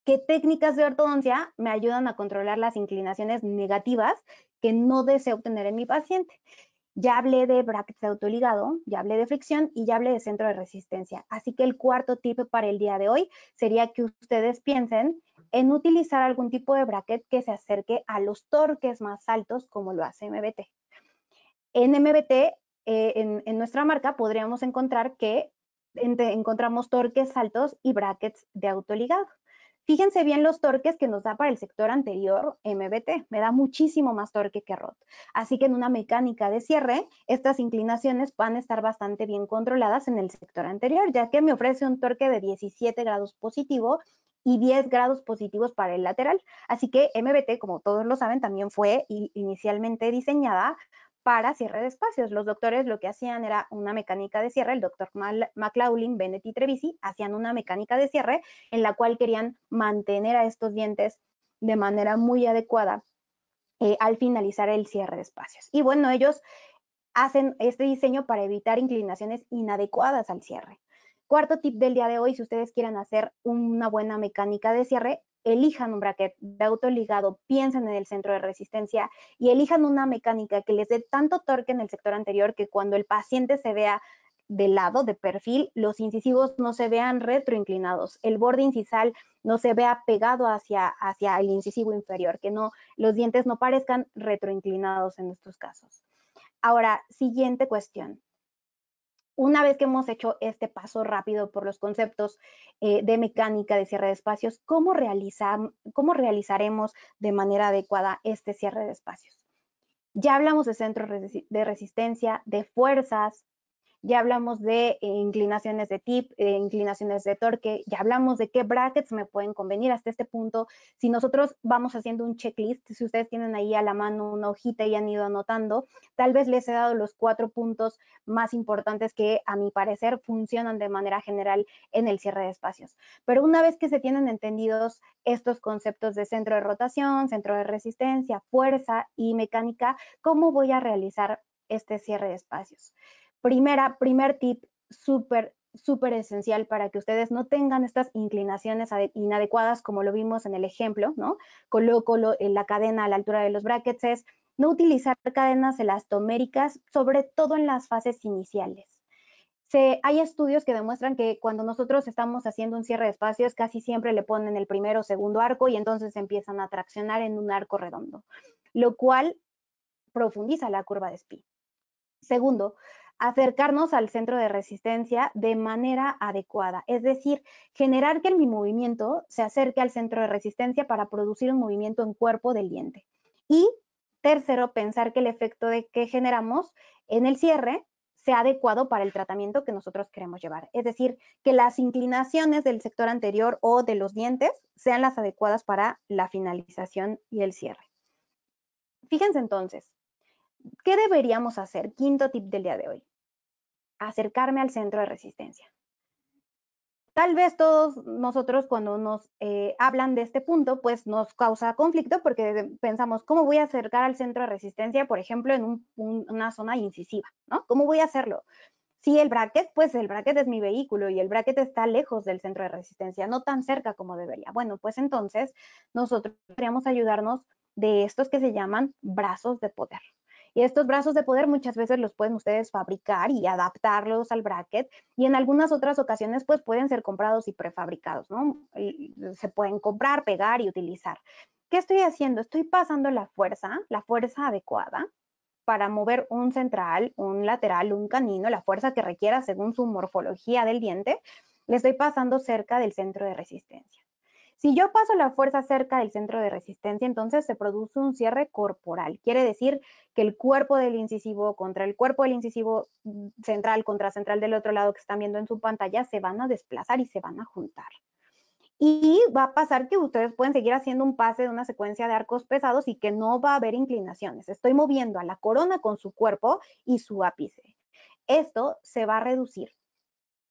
[SPEAKER 1] qué técnicas de ortodoncia me ayudan a controlar las inclinaciones negativas que no deseo obtener en mi paciente. Ya hablé de brackets de autoligado, ya hablé de fricción y ya hablé de centro de resistencia. Así que el cuarto tip para el día de hoy sería que ustedes piensen en utilizar algún tipo de bracket que se acerque a los torques más altos como lo hace MBT. En MBT, eh, en, nuestra marca, podríamos encontrar que encontramos torques altos y brackets de autoligado. Fíjense bien los torques que nos da para el sector anterior MBT, me da muchísimo más torque que ROT. Así que en una mecánica de cierre, estas inclinaciones van a estar bastante bien controladas en el sector anterior, ya que me ofrece un torque de 17 grados positivo y 10 grados positivos para el lateral. Así que MBT, como todos lo saben, también fue inicialmente diseñada para cierre de espacios. Los doctores lo que hacían era una mecánica de cierre, el doctor McLaughlin, Bennett y Trevisi hacían una mecánica de cierre en la cual querían mantener a estos dientes de manera muy adecuada eh, al finalizar el cierre de espacios. Y bueno, ellos hacen este diseño para evitar inclinaciones inadecuadas al cierre. Cuarto tip del día de hoy, si ustedes quieren hacer una buena mecánica de cierre, elijan un bracket de ligado piensen en el centro de resistencia y elijan una mecánica que les dé tanto torque en el sector anterior que cuando el paciente se vea de lado, de perfil, los incisivos no se vean retroinclinados, el borde incisal no se vea pegado hacia, hacia el incisivo inferior, que no, los dientes no parezcan retroinclinados en estos casos. Ahora, siguiente cuestión una vez que hemos hecho este paso rápido por los conceptos eh, de mecánica de cierre de espacios, ¿cómo, realiza, ¿cómo realizaremos de manera adecuada este cierre de espacios? Ya hablamos de centros de resistencia, de fuerzas, ya hablamos de eh, inclinaciones de tip, eh, inclinaciones de torque, ya hablamos de qué brackets me pueden convenir hasta este punto. Si nosotros vamos haciendo un checklist, si ustedes tienen ahí a la mano una hojita y han ido anotando, tal vez les he dado los cuatro puntos más importantes que a mi parecer funcionan de manera general en el cierre de espacios. Pero una vez que se tienen entendidos estos conceptos de centro de rotación, centro de resistencia, fuerza y mecánica, ¿cómo voy a realizar este cierre de espacios? Primera, primer tip súper, súper esencial para que ustedes no tengan estas inclinaciones inadecuadas como lo vimos en el ejemplo, ¿no? Coloco en la cadena a la altura de los brackets es no utilizar cadenas elastoméricas, sobre todo en las fases iniciales. hay estudios que demuestran que cuando nosotros estamos haciendo un cierre de espacios, casi siempre le ponen el primero o segundo arco y entonces empiezan a traccionar en un arco redondo, lo cual profundiza la curva de SPI. Segundo, acercarnos al centro de resistencia de manera adecuada, es decir, generar que mi movimiento se acerque al centro de resistencia para producir un movimiento en cuerpo del diente. Y tercero, pensar que el efecto de que generamos en el cierre sea adecuado para el tratamiento que nosotros queremos llevar. Es decir, que las inclinaciones del sector anterior o de los dientes sean las adecuadas para la finalización y el cierre. Fíjense entonces, ¿Qué deberíamos hacer? Quinto tip del día de hoy. Acercarme al centro de resistencia. Tal vez todos nosotros cuando nos eh, hablan de este punto, pues nos causa conflicto porque pensamos, ¿cómo voy a acercar al centro de resistencia, por ejemplo, en una zona incisiva? ¿no? ¿Cómo voy a hacerlo? Si el bracket, pues el bracket es mi vehículo y el bracket está lejos del centro de resistencia, no tan cerca como debería. Bueno, pues entonces nosotros podríamos ayudarnos de estos que se llaman brazos de poder. Y estos brazos de poder muchas veces los pueden ustedes fabricar y adaptarlos al bracket y en algunas otras ocasiones pues pueden ser comprados y prefabricados, ¿no? se pueden comprar, pegar y utilizar. ¿Qué estoy haciendo? Estoy pasando la fuerza, la fuerza adecuada para mover un central, un lateral, un canino, la fuerza que requiera según su morfología del diente, le estoy pasando cerca del centro de resistencia. Si yo paso la fuerza cerca del centro de resistencia, entonces se produce un cierre corporal. Quiere decir que el cuerpo del incisivo contra el cuerpo del incisivo mm, central contra central del otro lado que están viendo en su pantalla se van a desplazar y se van a juntar. Y va a pasar que ustedes pueden seguir haciendo un pase de una secuencia de arcos pesados y que no va a haber inclinaciones. Estoy moviendo a la corona con su cuerpo y su ápice. Esto se va a reducir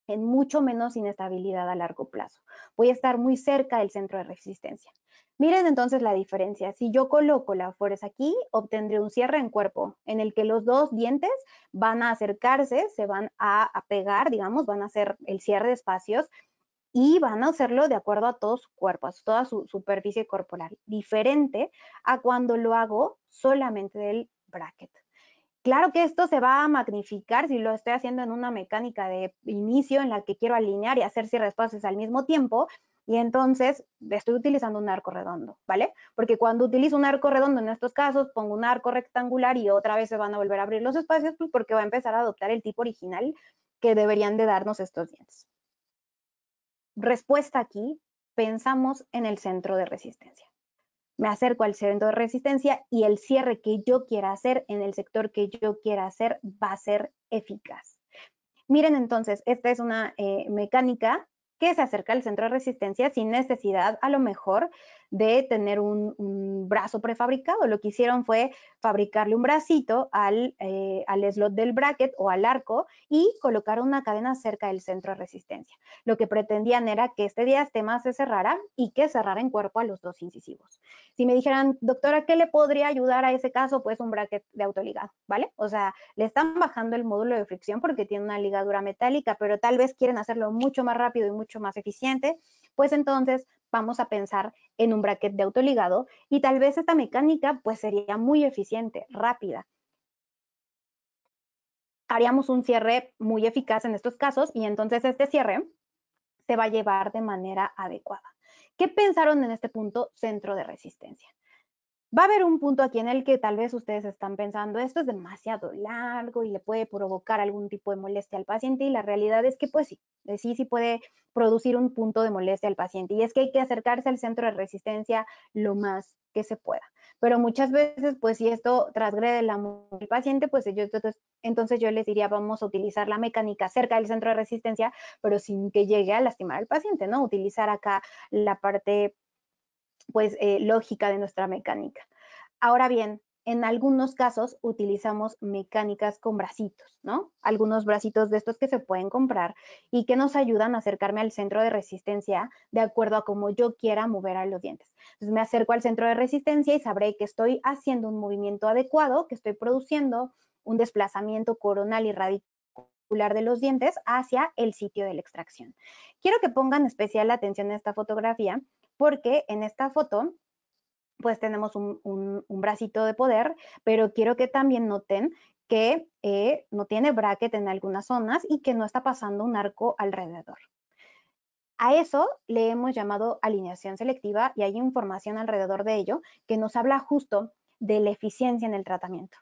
[SPEAKER 1] en mucho menos inestabilidad a largo plazo. Voy a estar muy cerca del centro de resistencia. Miren entonces la diferencia. Si yo coloco la fuerza aquí, obtendré un cierre en cuerpo en el que los dos dientes van a acercarse, se van a, pegar, digamos, van a hacer el cierre de espacios y van a hacerlo de acuerdo a todo su cuerpo, a toda su superficie corporal, diferente a cuando lo hago solamente del bracket. Claro que esto se va a magnificar si lo estoy haciendo en una mecánica de inicio en la que quiero alinear y hacer cierres pases al mismo tiempo, y entonces estoy utilizando un arco redondo, ¿vale? Porque cuando utilizo un arco redondo en estos casos, pongo un arco rectangular y otra vez se van a volver a abrir los espacios, pues, porque va a empezar a adoptar el tipo original que deberían de darnos estos dientes. Respuesta aquí, pensamos en el centro de resistencia me acerco al centro de resistencia y el cierre que yo quiera hacer en el sector que yo quiera hacer va a ser eficaz. Miren entonces, esta es una eh, mecánica que se acerca al centro de resistencia sin necesidad a lo mejor de tener un, brazo prefabricado. Lo que hicieron fue fabricarle un bracito al, eh, al slot del bracket o al arco y colocar una cadena cerca del centro de resistencia. Lo que pretendían era que este diastema se cerrara y que cerrara en cuerpo a los dos incisivos. Si me dijeran, doctora, ¿qué le podría ayudar a ese caso? Pues un bracket de autoligado, ¿vale? O sea, le están bajando el módulo de fricción porque tiene una ligadura metálica, pero tal vez quieren hacerlo mucho más rápido y mucho más eficiente, pues entonces vamos a pensar en un bracket de autoligado y tal vez esta mecánica pues sería muy eficiente, rápida. Haríamos un cierre muy eficaz en estos casos y entonces este cierre se va a llevar de manera adecuada. ¿Qué pensaron en este punto centro de resistencia? Va a haber un punto aquí en el que tal vez ustedes están pensando, esto es demasiado largo y le puede provocar algún tipo de molestia al paciente y la realidad es que pues sí, eh, sí, sí puede producir un punto de molestia al paciente y es que hay que acercarse al centro de resistencia lo más que se pueda. Pero muchas veces, pues si esto transgrede la del paciente, pues entonces yo les diría, vamos a utilizar la mecánica cerca del centro de resistencia, pero sin que llegue a lastimar al paciente, ¿no? Utilizar acá la parte pues, eh, lógica de nuestra mecánica. Ahora bien, en algunos casos utilizamos mecánicas con bracitos, ¿no? Algunos bracitos de estos que se pueden comprar y que nos ayudan a acercarme al centro de resistencia de acuerdo a cómo yo quiera mover a los dientes. Entonces me acerco al centro de resistencia y sabré que estoy haciendo un movimiento adecuado, que estoy produciendo un desplazamiento coronal y radicular de los dientes hacia el sitio de la extracción. Quiero que pongan especial atención a esta fotografía porque en esta foto pues tenemos un, bracito de poder, pero quiero que también noten que eh, no tiene bracket en algunas zonas y que no está pasando un arco alrededor. A eso le hemos llamado alineación selectiva y hay información alrededor de ello que nos habla justo de la eficiencia en el tratamiento.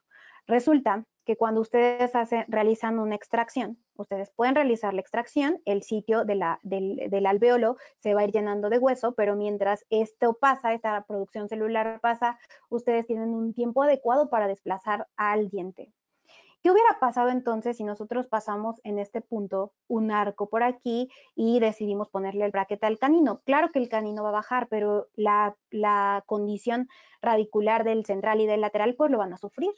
[SPEAKER 1] Resulta que cuando ustedes hacen, realizan una extracción, ustedes pueden realizar la extracción, el sitio de del, alveolo se va a ir llenando de hueso, pero mientras esto pasa, esta producción celular pasa, ustedes tienen un tiempo adecuado para desplazar al diente. ¿Qué hubiera pasado entonces si nosotros pasamos en este punto un arco por aquí y decidimos ponerle el braquete al canino? Claro que el canino va a bajar, pero la, la condición radicular del central y del lateral pues lo van a sufrir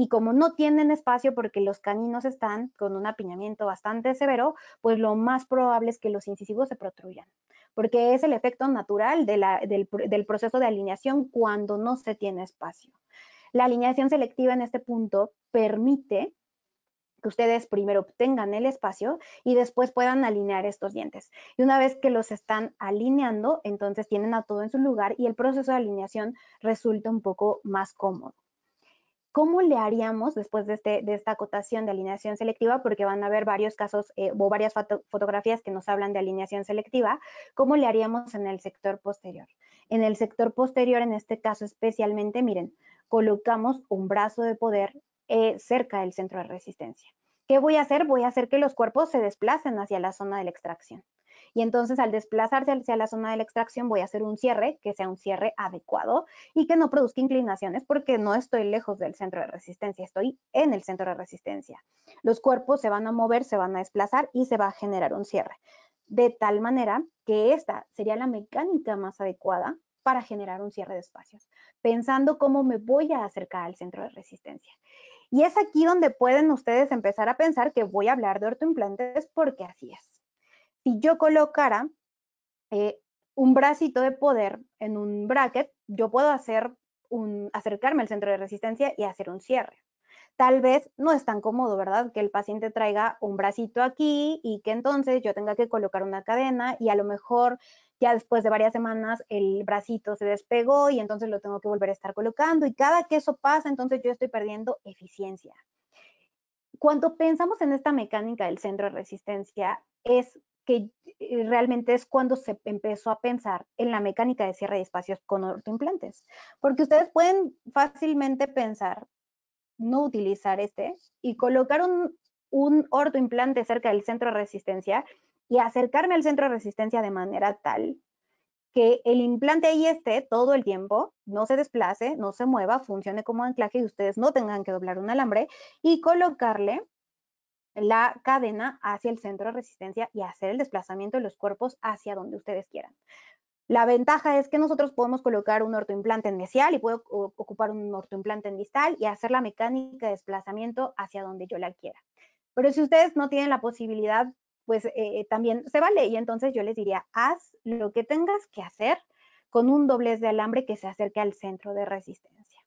[SPEAKER 1] y como no tienen espacio porque los caninos están con un apiñamiento bastante severo, pues lo más probable es que los incisivos se protruyan, porque es el efecto natural del, del proceso de alineación cuando no se tiene espacio. La alineación selectiva en este punto permite que ustedes primero obtengan el espacio y después puedan alinear estos dientes. Y una vez que los están alineando, entonces tienen a todo en su lugar y el proceso de alineación resulta un poco más cómodo. ¿Cómo le haríamos después este, de, esta acotación de alineación selectiva? Porque van a haber varios casos eh, o varias fotografías que nos hablan de alineación selectiva. ¿Cómo le haríamos en el sector posterior? En el sector posterior, en este caso especialmente, miren, colocamos un brazo de poder eh, cerca del centro de resistencia. ¿Qué voy a hacer? Voy a hacer que los cuerpos se desplacen hacia la zona de la extracción. Y entonces al desplazarse hacia la zona de la extracción voy a hacer un cierre que sea un cierre adecuado y que no produzca inclinaciones porque no estoy lejos del centro de resistencia, estoy en el centro de resistencia. Los cuerpos se van a mover, se van a desplazar y se va a generar un cierre. De tal manera que esta sería la mecánica más adecuada para generar un cierre de espacios, pensando cómo me voy a acercar al centro de resistencia. Y es aquí donde pueden ustedes empezar a pensar que voy a hablar de ortoimplantes porque así es si yo colocara eh, un bracito de poder en un bracket, yo puedo hacer un, acercarme al centro de resistencia y hacer un cierre. Tal vez no es tan cómodo, ¿verdad? Que el paciente traiga un bracito aquí y que entonces yo tenga que colocar una cadena y a lo mejor ya después de varias semanas el bracito se despegó y entonces lo tengo que volver a estar colocando y cada que eso pasa, entonces yo estoy perdiendo eficiencia. Cuando pensamos en esta mecánica del centro de resistencia, es que eh, realmente es cuando se empezó a pensar en la mecánica de cierre de espacios con ortoimplantes. Porque ustedes pueden fácilmente pensar no utilizar este y colocar un, un ortoimplante cerca del centro de resistencia y acercarme al centro de resistencia de manera tal que el implante ahí esté todo el tiempo, no se desplace, no se mueva, funcione como anclaje y ustedes no tengan que doblar un alambre y colocarle la cadena hacia el centro de resistencia y hacer el desplazamiento de los cuerpos hacia donde ustedes quieran. La ventaja es que nosotros podemos colocar un ortoimplante en mesial y puedo ocupar un ortoimplante en distal y hacer la mecánica de desplazamiento hacia donde yo la quiera. Pero si ustedes no tienen la posibilidad, pues eh, también se vale. Y entonces yo les diría, haz lo que tengas que hacer con un doblez de alambre que se acerque al centro de resistencia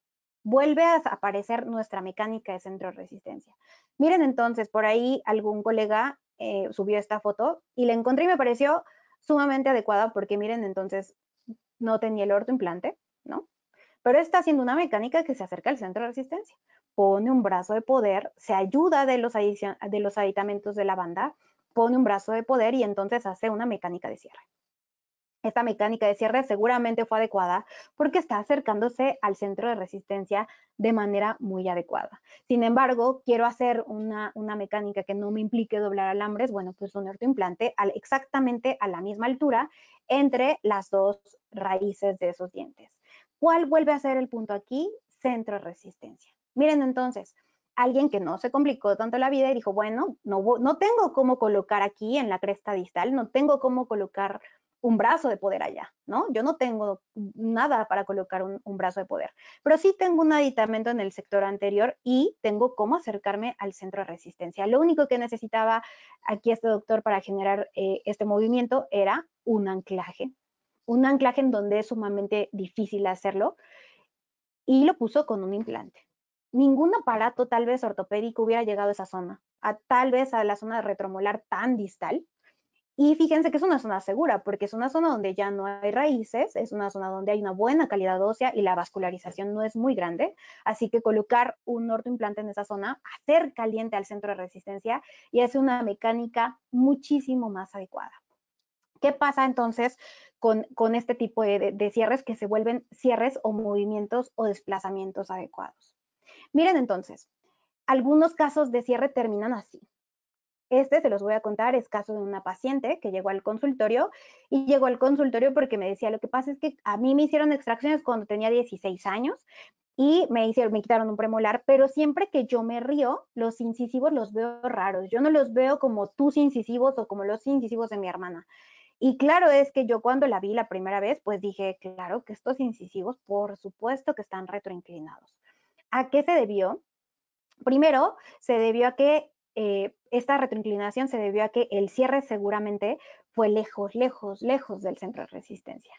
[SPEAKER 1] vuelve a aparecer nuestra mecánica de centro de resistencia. Miren entonces, por ahí algún colega eh, subió esta foto y la encontré y me pareció sumamente adecuada porque miren entonces, no tenía el implante ¿no? Pero está haciendo una mecánica que se acerca al centro de resistencia. Pone un brazo de poder, se ayuda de los, de los aditamentos de la banda, pone un brazo de poder y entonces hace una mecánica de cierre. Esta mecánica de cierre seguramente fue adecuada porque está acercándose al centro de resistencia de manera muy adecuada. Sin embargo, quiero hacer una, mecánica que no me implique doblar alambres, bueno, pues un ortoimplante al, exactamente a la misma altura entre las dos raíces de esos dientes. ¿Cuál vuelve a ser el punto aquí? Centro de resistencia. Miren entonces, alguien que no se complicó tanto la vida y dijo, bueno, no, no tengo cómo colocar aquí en la cresta distal, no tengo cómo colocar un brazo de poder allá, ¿no? Yo no tengo nada para colocar un, brazo de poder, pero sí tengo un aditamento en el sector anterior y tengo cómo acercarme al centro de resistencia. Lo único que necesitaba aquí este doctor para generar eh, este movimiento era un anclaje, un anclaje en donde es sumamente difícil hacerlo y lo puso con un implante. Ningún aparato tal vez ortopédico hubiera llegado a esa zona, a, tal vez a la zona retromolar tan distal, y fíjense que es una zona segura, porque es una zona donde ya no hay raíces, es una zona donde hay una buena calidad ósea y la vascularización no es muy grande, así que colocar un ortoimplante en esa zona hacer caliente al centro de resistencia y hace una mecánica muchísimo más adecuada. ¿Qué pasa entonces con, este tipo de cierres que se vuelven cierres o movimientos o desplazamientos adecuados? Miren entonces, algunos casos de cierre terminan así. Este, se los voy a contar, es caso de una paciente que llegó al consultorio y llegó al consultorio porque me decía, lo que pasa es que a mí me hicieron extracciones cuando tenía 16 años y me hicieron, me quitaron un premolar, pero siempre que yo me río, los incisivos los veo raros. Yo no los veo como tus incisivos o como los incisivos de mi hermana. Y claro es que yo cuando la vi la primera vez, pues dije, claro que estos incisivos, por supuesto que están retroinclinados. ¿A qué se debió? Primero, se debió a que eh, esta retroinclinación se debió a que el cierre seguramente fue lejos, lejos, lejos del centro de resistencia.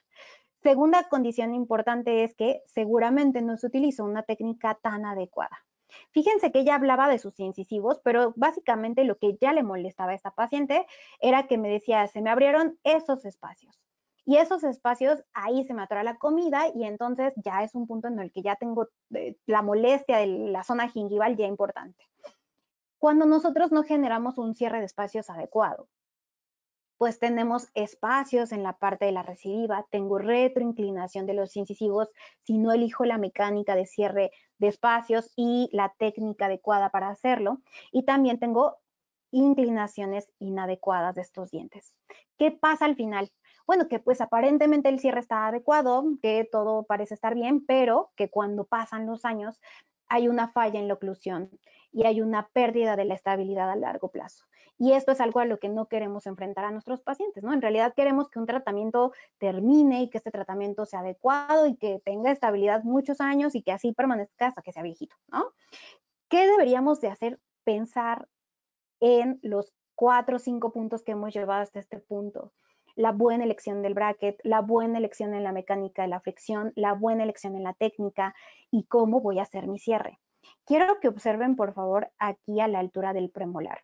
[SPEAKER 1] Segunda condición importante es que seguramente no se utilizó una técnica tan adecuada. Fíjense que ella hablaba de sus incisivos, pero básicamente lo que ya le molestaba a esta paciente era que me decía, se me abrieron esos espacios. Y esos espacios, ahí se me atora la comida y entonces ya es un punto en el que ya tengo eh, la molestia de la zona gingival ya importante cuando nosotros no generamos un cierre de espacios adecuado. Pues tenemos espacios en la parte de la recidiva, tengo retroinclinación de los incisivos si no elijo la mecánica de cierre de espacios y la técnica adecuada para hacerlo. Y también tengo inclinaciones inadecuadas de estos dientes. ¿Qué pasa al final? Bueno, que pues aparentemente el cierre está adecuado, que todo parece estar bien, pero que cuando pasan los años hay una falla en la oclusión y hay una pérdida de la estabilidad a largo plazo. Y esto es algo a lo que no queremos enfrentar a nuestros pacientes, ¿no? En realidad queremos que un tratamiento termine y que este tratamiento sea adecuado y que tenga estabilidad muchos años y que así permanezca hasta que sea viejito, ¿no? ¿Qué deberíamos de hacer? Pensar en los cuatro o cinco puntos que hemos llevado hasta este punto. La buena elección del bracket, la buena elección en la mecánica de la fricción, la buena elección en la técnica y cómo voy a hacer mi cierre. Quiero que observen, por favor, aquí a la altura del premolar.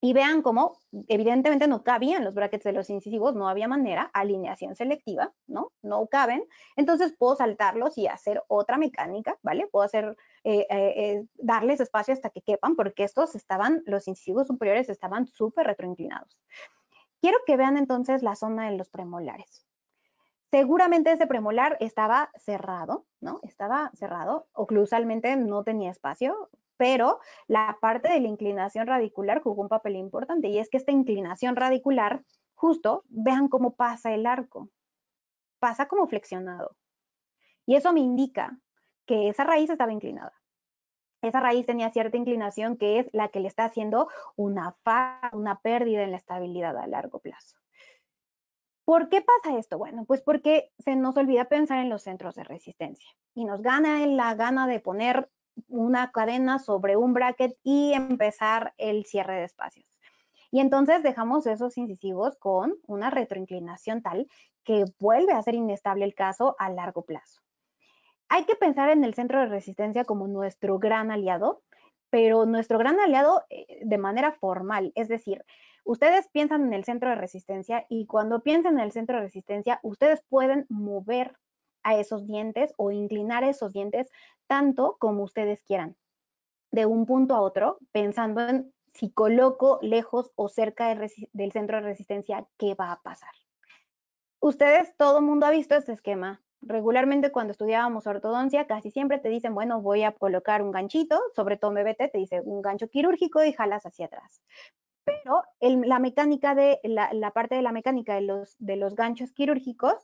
[SPEAKER 1] Y vean cómo, evidentemente, no cabían los brackets de los incisivos, no había manera, alineación selectiva, ¿no? No caben. Entonces puedo saltarlos y hacer otra mecánica, ¿vale? Puedo hacer, eh, eh, eh, darles espacio hasta que quepan, porque estos estaban, los incisivos superiores estaban súper retroinclinados. Quiero que vean entonces la zona de los premolares. Seguramente ese premolar estaba cerrado, ¿no? Estaba cerrado, oclusalmente no tenía espacio, pero la parte de la inclinación radicular jugó un papel importante y es que esta inclinación radicular, justo, vean cómo pasa el arco, pasa como flexionado. Y eso me indica que esa raíz estaba inclinada. Esa raíz tenía cierta inclinación que es la que le está haciendo una, una pérdida en la estabilidad a largo plazo. ¿Por qué pasa esto? Bueno, pues porque se nos olvida pensar en los centros de resistencia y nos gana la gana de poner una cadena sobre un bracket y empezar el cierre de espacios. Y entonces dejamos esos incisivos con una retroinclinación tal que vuelve a ser inestable el caso a largo plazo. Hay que pensar en el centro de resistencia como nuestro gran aliado, pero nuestro gran aliado eh, de manera formal, es decir, Ustedes piensan en el centro de resistencia y cuando piensan en el centro de resistencia, ustedes pueden mover a esos dientes o inclinar esos dientes tanto como ustedes quieran, de un punto a otro, pensando en si coloco lejos o cerca del, centro de resistencia, ¿qué va a pasar? Ustedes, todo el mundo ha visto este esquema, regularmente cuando estudiábamos ortodoncia, casi siempre te dicen, bueno, voy a colocar un ganchito, sobre todo vete, te dice un gancho quirúrgico y jalas hacia atrás pero la mecánica de la, parte de la mecánica de los, de los ganchos quirúrgicos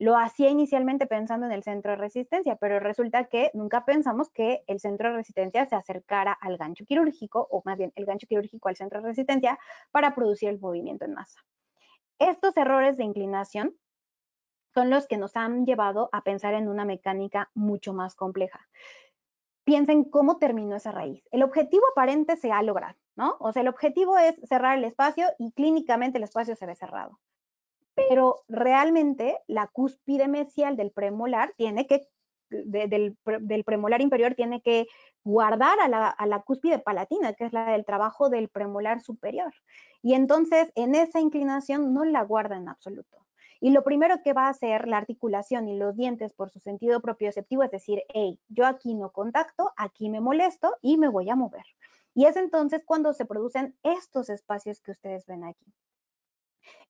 [SPEAKER 1] lo hacía inicialmente pensando en el centro de resistencia, pero resulta que nunca pensamos que el centro de resistencia se acercara al gancho quirúrgico, o más bien el gancho quirúrgico al centro de resistencia, para producir el movimiento en masa. Estos errores de inclinación son los que nos han llevado a pensar en una mecánica mucho más compleja. Piensen cómo terminó esa raíz. El objetivo aparente se ha logrado. O sea, el objetivo es cerrar el espacio y clínicamente el espacio se ve cerrado. Pero realmente la cúspide mesial del premolar tiene que, del, premolar inferior tiene que guardar a la, cúspide palatina, que es la del trabajo del premolar superior. Y entonces en esa inclinación no la guarda en absoluto. Y lo primero que va a hacer la articulación y los dientes por su sentido propioceptivo es decir, hey, yo aquí no contacto, aquí me molesto y me voy a mover. Y es entonces cuando se producen estos espacios que ustedes ven aquí.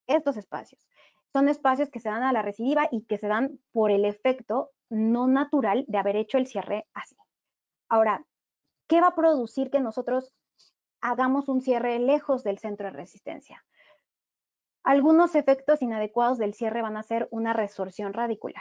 [SPEAKER 1] Estos espacios son espacios que se dan a la recidiva y que se dan por el efecto no natural de haber hecho el cierre así. Ahora, ¿qué va a producir que nosotros hagamos un cierre lejos del centro de resistencia? Algunos efectos inadecuados del cierre van a ser una resorción radicular.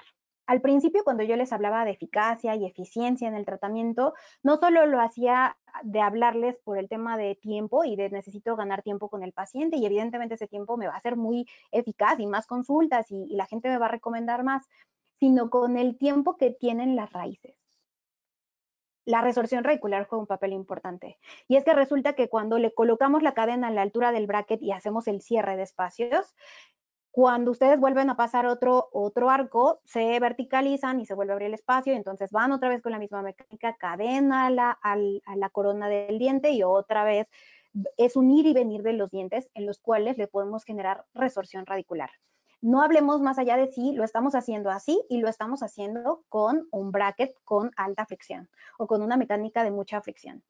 [SPEAKER 1] Al principio, cuando yo les hablaba de eficacia y eficiencia en el tratamiento, no solo lo hacía de hablarles por el tema de tiempo y de necesito ganar tiempo con el paciente y evidentemente ese tiempo me va a ser muy eficaz y más consultas y, la gente me va a recomendar más, sino con el tiempo que tienen las raíces la resorción radicular juega un papel importante. Y es que resulta que cuando le colocamos la cadena a la altura del bracket y hacemos el cierre de espacios, cuando ustedes vuelven a pasar otro, otro arco, se verticalizan y se vuelve a abrir el espacio, y entonces van otra vez con la misma mecánica, cadena a la, a la corona del diente y otra vez es unir y venir de los dientes en los cuales le podemos generar resorción radicular. No hablemos más allá de si lo estamos haciendo así y lo estamos haciendo con un bracket con alta fricción o con una mecánica de mucha fricción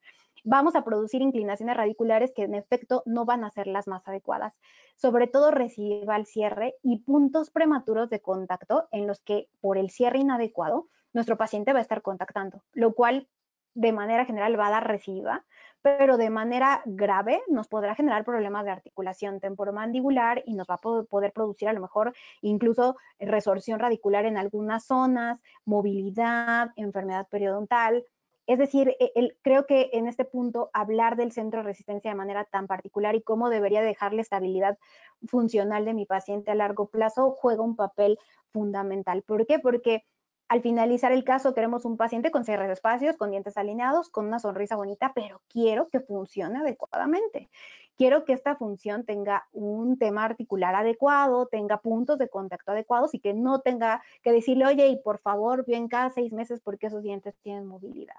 [SPEAKER 1] vamos a producir inclinaciones radiculares que en efecto no van a ser las más adecuadas. Sobre todo reciba el cierre y puntos prematuros de contacto en los que por el cierre inadecuado nuestro paciente va a estar contactando, lo cual de manera general va a dar reciba, pero de manera grave nos podrá generar problemas de articulación temporomandibular y nos va a poder producir a lo mejor incluso resorción radicular en algunas zonas, movilidad, enfermedad periodontal, es decir, e, creo que en este punto hablar del centro de resistencia de manera tan particular y cómo debería dejar la estabilidad funcional de mi paciente a largo plazo juega un papel fundamental. ¿Por qué? Porque al finalizar el caso queremos un paciente con cierres espacios, con dientes alineados, con una sonrisa bonita, pero quiero que funcione adecuadamente. Quiero que esta función tenga un tema articular adecuado, tenga puntos de contacto adecuados y que no tenga que decirle, oye, y por favor, ven cada seis meses porque esos dientes tienen movilidad.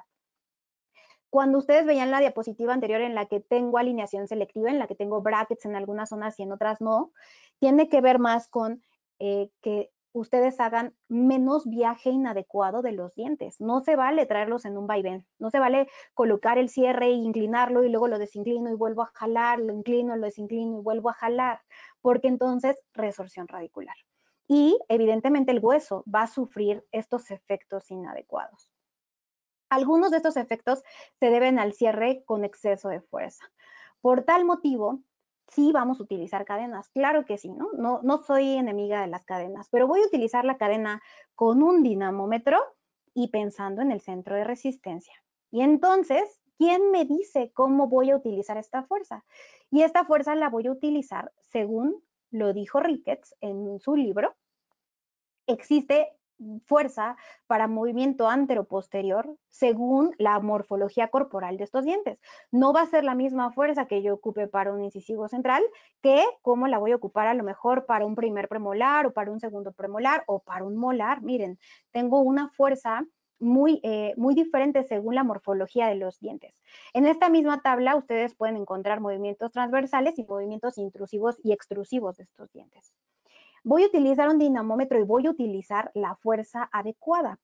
[SPEAKER 1] Cuando ustedes veían la diapositiva anterior en la que tengo alineación selectiva, en la que tengo brackets en algunas zonas y en otras no, tiene que ver más con eh, que ustedes hagan menos viaje inadecuado de los dientes. No se vale traerlos en un vaivén, no se vale colocar el cierre e inclinarlo y luego lo desinclino y vuelvo a jalar, lo inclino, lo desinclino y vuelvo a jalar, porque entonces resorción radicular. Y evidentemente el hueso va a sufrir estos efectos inadecuados. Algunos de estos efectos se deben al cierre con exceso de fuerza. Por tal motivo, sí vamos a utilizar cadenas, claro que sí, ¿no? No, soy enemiga de las cadenas, pero voy a utilizar la cadena con un dinamómetro y pensando en el centro de resistencia. Y entonces, ¿quién me dice cómo voy a utilizar esta fuerza? Y esta fuerza la voy a utilizar según lo dijo Ricketts en su libro. Existe fuerza para movimiento antero-posterior según la morfología corporal de estos dientes. No va a ser la misma fuerza que yo ocupe para un incisivo central que como la voy a ocupar a lo mejor para un primer premolar o para un segundo premolar o para un molar. Miren, tengo una fuerza muy, eh, muy diferente según la morfología de los dientes. En esta misma tabla ustedes pueden encontrar movimientos transversales y movimientos intrusivos y extrusivos de estos dientes. Voy a utilizar un dinamómetro y voy a utilizar la fuerza adecuada,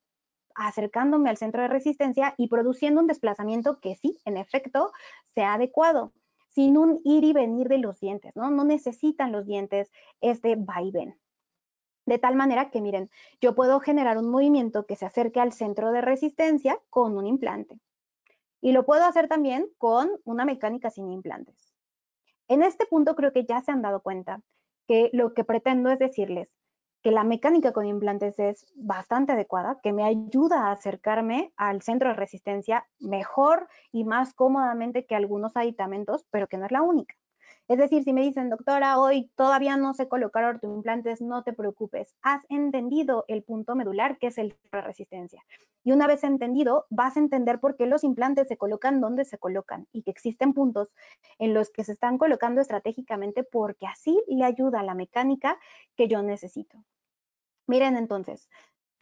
[SPEAKER 1] acercándome al centro de resistencia y produciendo un desplazamiento que sí, en efecto, sea adecuado, sin un ir y venir de los dientes, ¿no? No necesitan los dientes este ven. De tal manera que, miren, yo puedo generar un movimiento que se acerque al centro de resistencia con un implante. Y lo puedo hacer también con una mecánica sin implantes. En este punto creo que ya se han dado cuenta que lo que pretendo es decirles que la mecánica con implantes es bastante adecuada, que me ayuda a acercarme al centro de resistencia mejor y más cómodamente que algunos aditamentos, pero que no es la única. Es decir, si me dicen, doctora, hoy todavía no sé colocar ortoimplantes, no te preocupes. Has entendido el punto medular, que es el de resistencia. Y una vez entendido, vas a entender por qué los implantes se colocan donde se colocan y que existen puntos en los que se están colocando estratégicamente porque así le ayuda a la mecánica que yo necesito. Miren entonces,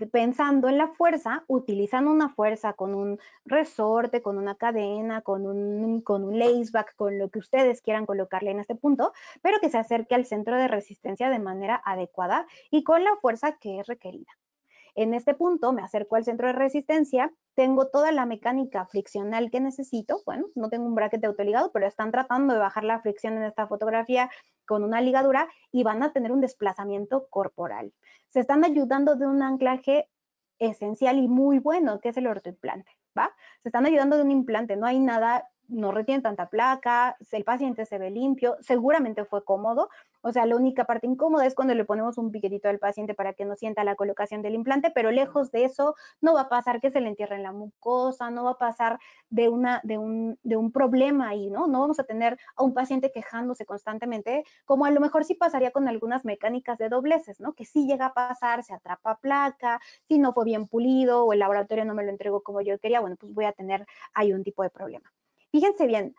[SPEAKER 1] pensando en la fuerza, utilizan una fuerza con un resorte, con una cadena, con un, con un laceback, con lo que ustedes quieran colocarle en este punto, pero que se acerque al centro de resistencia de manera adecuada y con la fuerza que es requerida. En este punto me acerco al centro de resistencia, tengo toda la mecánica friccional que necesito, bueno, no tengo un bracket autoligado, pero están tratando de bajar la fricción en esta fotografía con una ligadura y van a tener un desplazamiento corporal se están ayudando de un anclaje esencial y muy bueno, que es el ortoimplante, ¿va? Se están ayudando de un implante, no hay nada no retiene tanta placa, el paciente se ve limpio, seguramente fue cómodo. O sea, la única parte incómoda es cuando le ponemos un piquetito al paciente para que no sienta la colocación del implante, pero lejos de eso no va a pasar que se le entierre la mucosa, no va a pasar de, una, de, un, de un problema ahí, ¿no? No vamos a tener a un paciente quejándose constantemente, como a lo mejor sí pasaría con algunas mecánicas de dobleces, ¿no? Que sí llega a pasar, se atrapa placa, si no fue bien pulido o el laboratorio no me lo entregó como yo quería, bueno, pues voy a tener ahí un tipo de problema. Fíjense bien,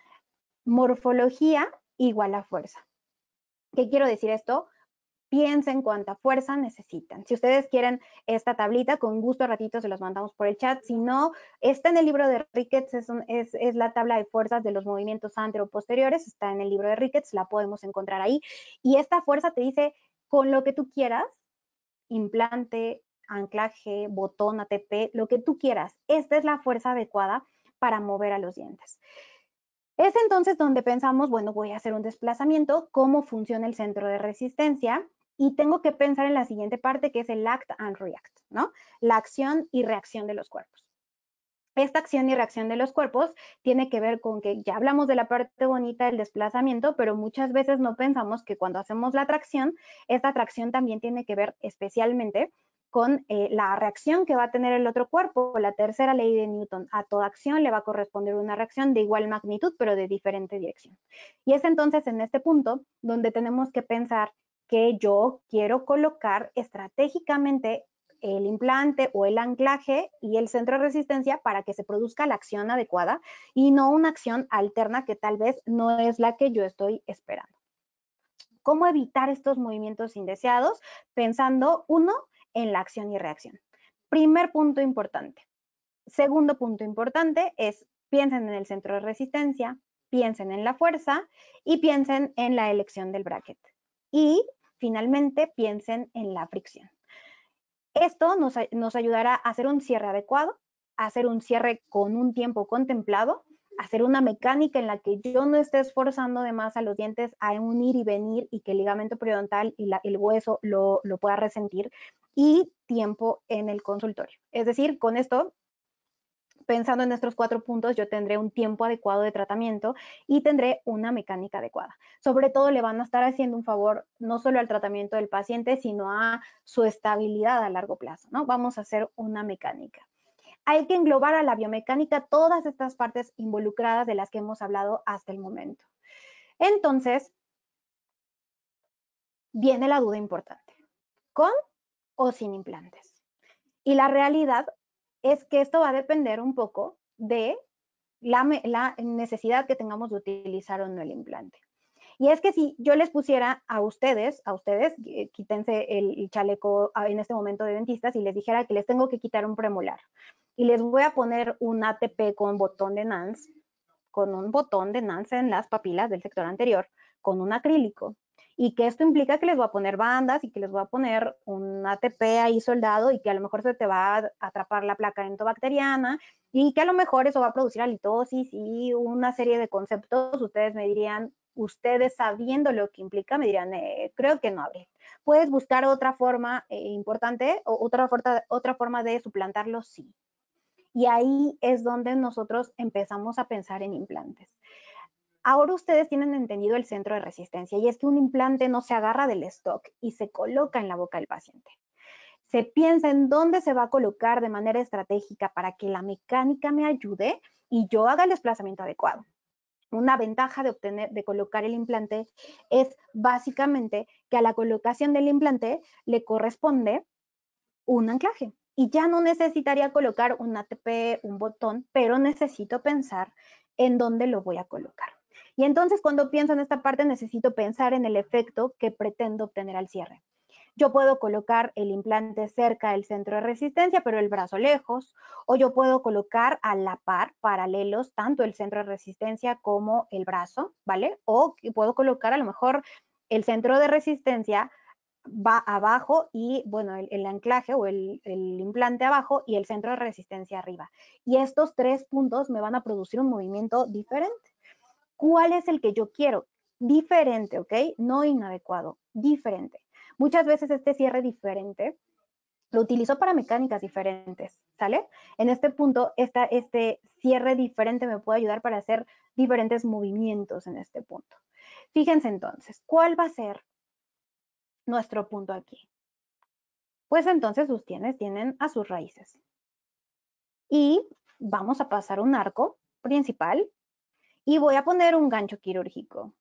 [SPEAKER 1] morfología igual a fuerza. ¿Qué quiero decir esto? Piensen cuánta fuerza necesitan. Si ustedes quieren esta tablita, con gusto ratito se los mandamos por el chat. Si no, está en el libro de Ricketts, es, la tabla de fuerzas de los movimientos antero posteriores, está en el libro de Ricketts, la podemos encontrar ahí. Y esta fuerza te dice con lo que tú quieras, implante, anclaje, botón, ATP, lo que tú quieras. Esta es la fuerza adecuada para mover a los dientes. Es entonces donde pensamos, bueno, voy a hacer un desplazamiento, cómo funciona el centro de resistencia y tengo que pensar en la siguiente parte que es el act and react, ¿no? La acción y reacción de los cuerpos. Esta acción y reacción de los cuerpos tiene que ver con que ya hablamos de la parte bonita del desplazamiento, pero muchas veces no pensamos que cuando hacemos la tracción, esta tracción también tiene que ver especialmente con eh, la reacción que va a tener el otro cuerpo. La tercera ley de Newton, a toda acción le va a corresponder una reacción de igual magnitud, pero de diferente dirección. Y es entonces en este punto donde tenemos que pensar que yo quiero colocar estratégicamente el implante o el anclaje y el centro de resistencia para que se produzca la acción adecuada y no una acción alterna que tal vez no es la que yo estoy esperando. ¿Cómo evitar estos movimientos indeseados? Pensando, uno, en la acción y reacción. Primer punto importante. Segundo punto importante es piensen en el centro de resistencia, piensen en la fuerza y piensen en la elección del bracket. Y finalmente piensen en la fricción. Esto nos, ayudará a hacer un cierre adecuado, a hacer un cierre con un tiempo contemplado hacer una mecánica en la que yo no esté esforzando de más a los dientes a unir y venir y que el ligamento periodontal y el hueso lo, lo pueda resentir y tiempo en el consultorio. Es decir, con esto pensando en estos cuatro puntos, yo tendré un tiempo adecuado de tratamiento y tendré una mecánica adecuada. Sobre todo le van a estar haciendo un favor no solo al tratamiento del paciente, sino a su estabilidad a largo plazo, ¿no? Vamos a hacer una mecánica hay que englobar a la biomecánica todas estas partes involucradas de las que hemos hablado hasta el momento. Entonces, viene la duda importante, ¿con o sin implantes? Y la realidad es que esto va a depender un poco de la, necesidad que tengamos de utilizar o no el implante. Y es que si yo les pusiera a ustedes, a ustedes, eh, quítense el, chaleco ah, en este momento de dentistas y les dijera que les tengo que quitar un premolar y les voy a poner un ATP con botón de NANS, con un botón de NANS en las papilas del sector anterior, con un acrílico, y que esto implica que les voy a poner bandas y que les voy a poner un ATP ahí soldado y que a lo mejor se te va a atrapar la placa entobacteriana y que a lo mejor eso va a producir halitosis y una serie de conceptos. Ustedes me dirían, ustedes sabiendo lo que implica me dirán, eh, creo que no habré. ¿Puedes buscar otra forma eh, importante o otra, otra forma de suplantarlo? Sí. Y ahí es donde nosotros empezamos a pensar en implantes. Ahora ustedes tienen entendido el centro de resistencia y es que un implante no se agarra del stock y se coloca en la boca del paciente. Se piensa en dónde se va a colocar de manera estratégica para que la mecánica me ayude y yo haga el desplazamiento adecuado una ventaja de obtener, de colocar el implante, es básicamente que a la colocación del implante le corresponde un anclaje. Y ya no necesitaría colocar un ATP, un botón, pero necesito pensar en dónde lo voy a colocar. Y entonces cuando pienso en esta parte necesito pensar en el efecto que pretendo obtener al cierre yo puedo colocar el implante cerca del centro de resistencia, pero el brazo lejos, o yo puedo colocar a la par, paralelos, tanto el centro de resistencia como el brazo, ¿vale? O puedo colocar a lo mejor el centro de resistencia va abajo y, bueno, el, anclaje o el, implante abajo y el centro de resistencia arriba. Y estos tres puntos me van a producir un movimiento diferente. ¿Cuál es el que yo quiero? Diferente, ¿ok? No inadecuado, diferente. Muchas veces este cierre diferente lo utilizo para mecánicas diferentes, ¿sale? En este punto, este cierre diferente me puede ayudar para hacer diferentes movimientos en este punto. Fíjense entonces, ¿cuál va a ser nuestro punto aquí? Pues entonces sus tienes tienen a sus raíces. Y vamos a pasar un arco principal y voy a poner un gancho quirúrgico.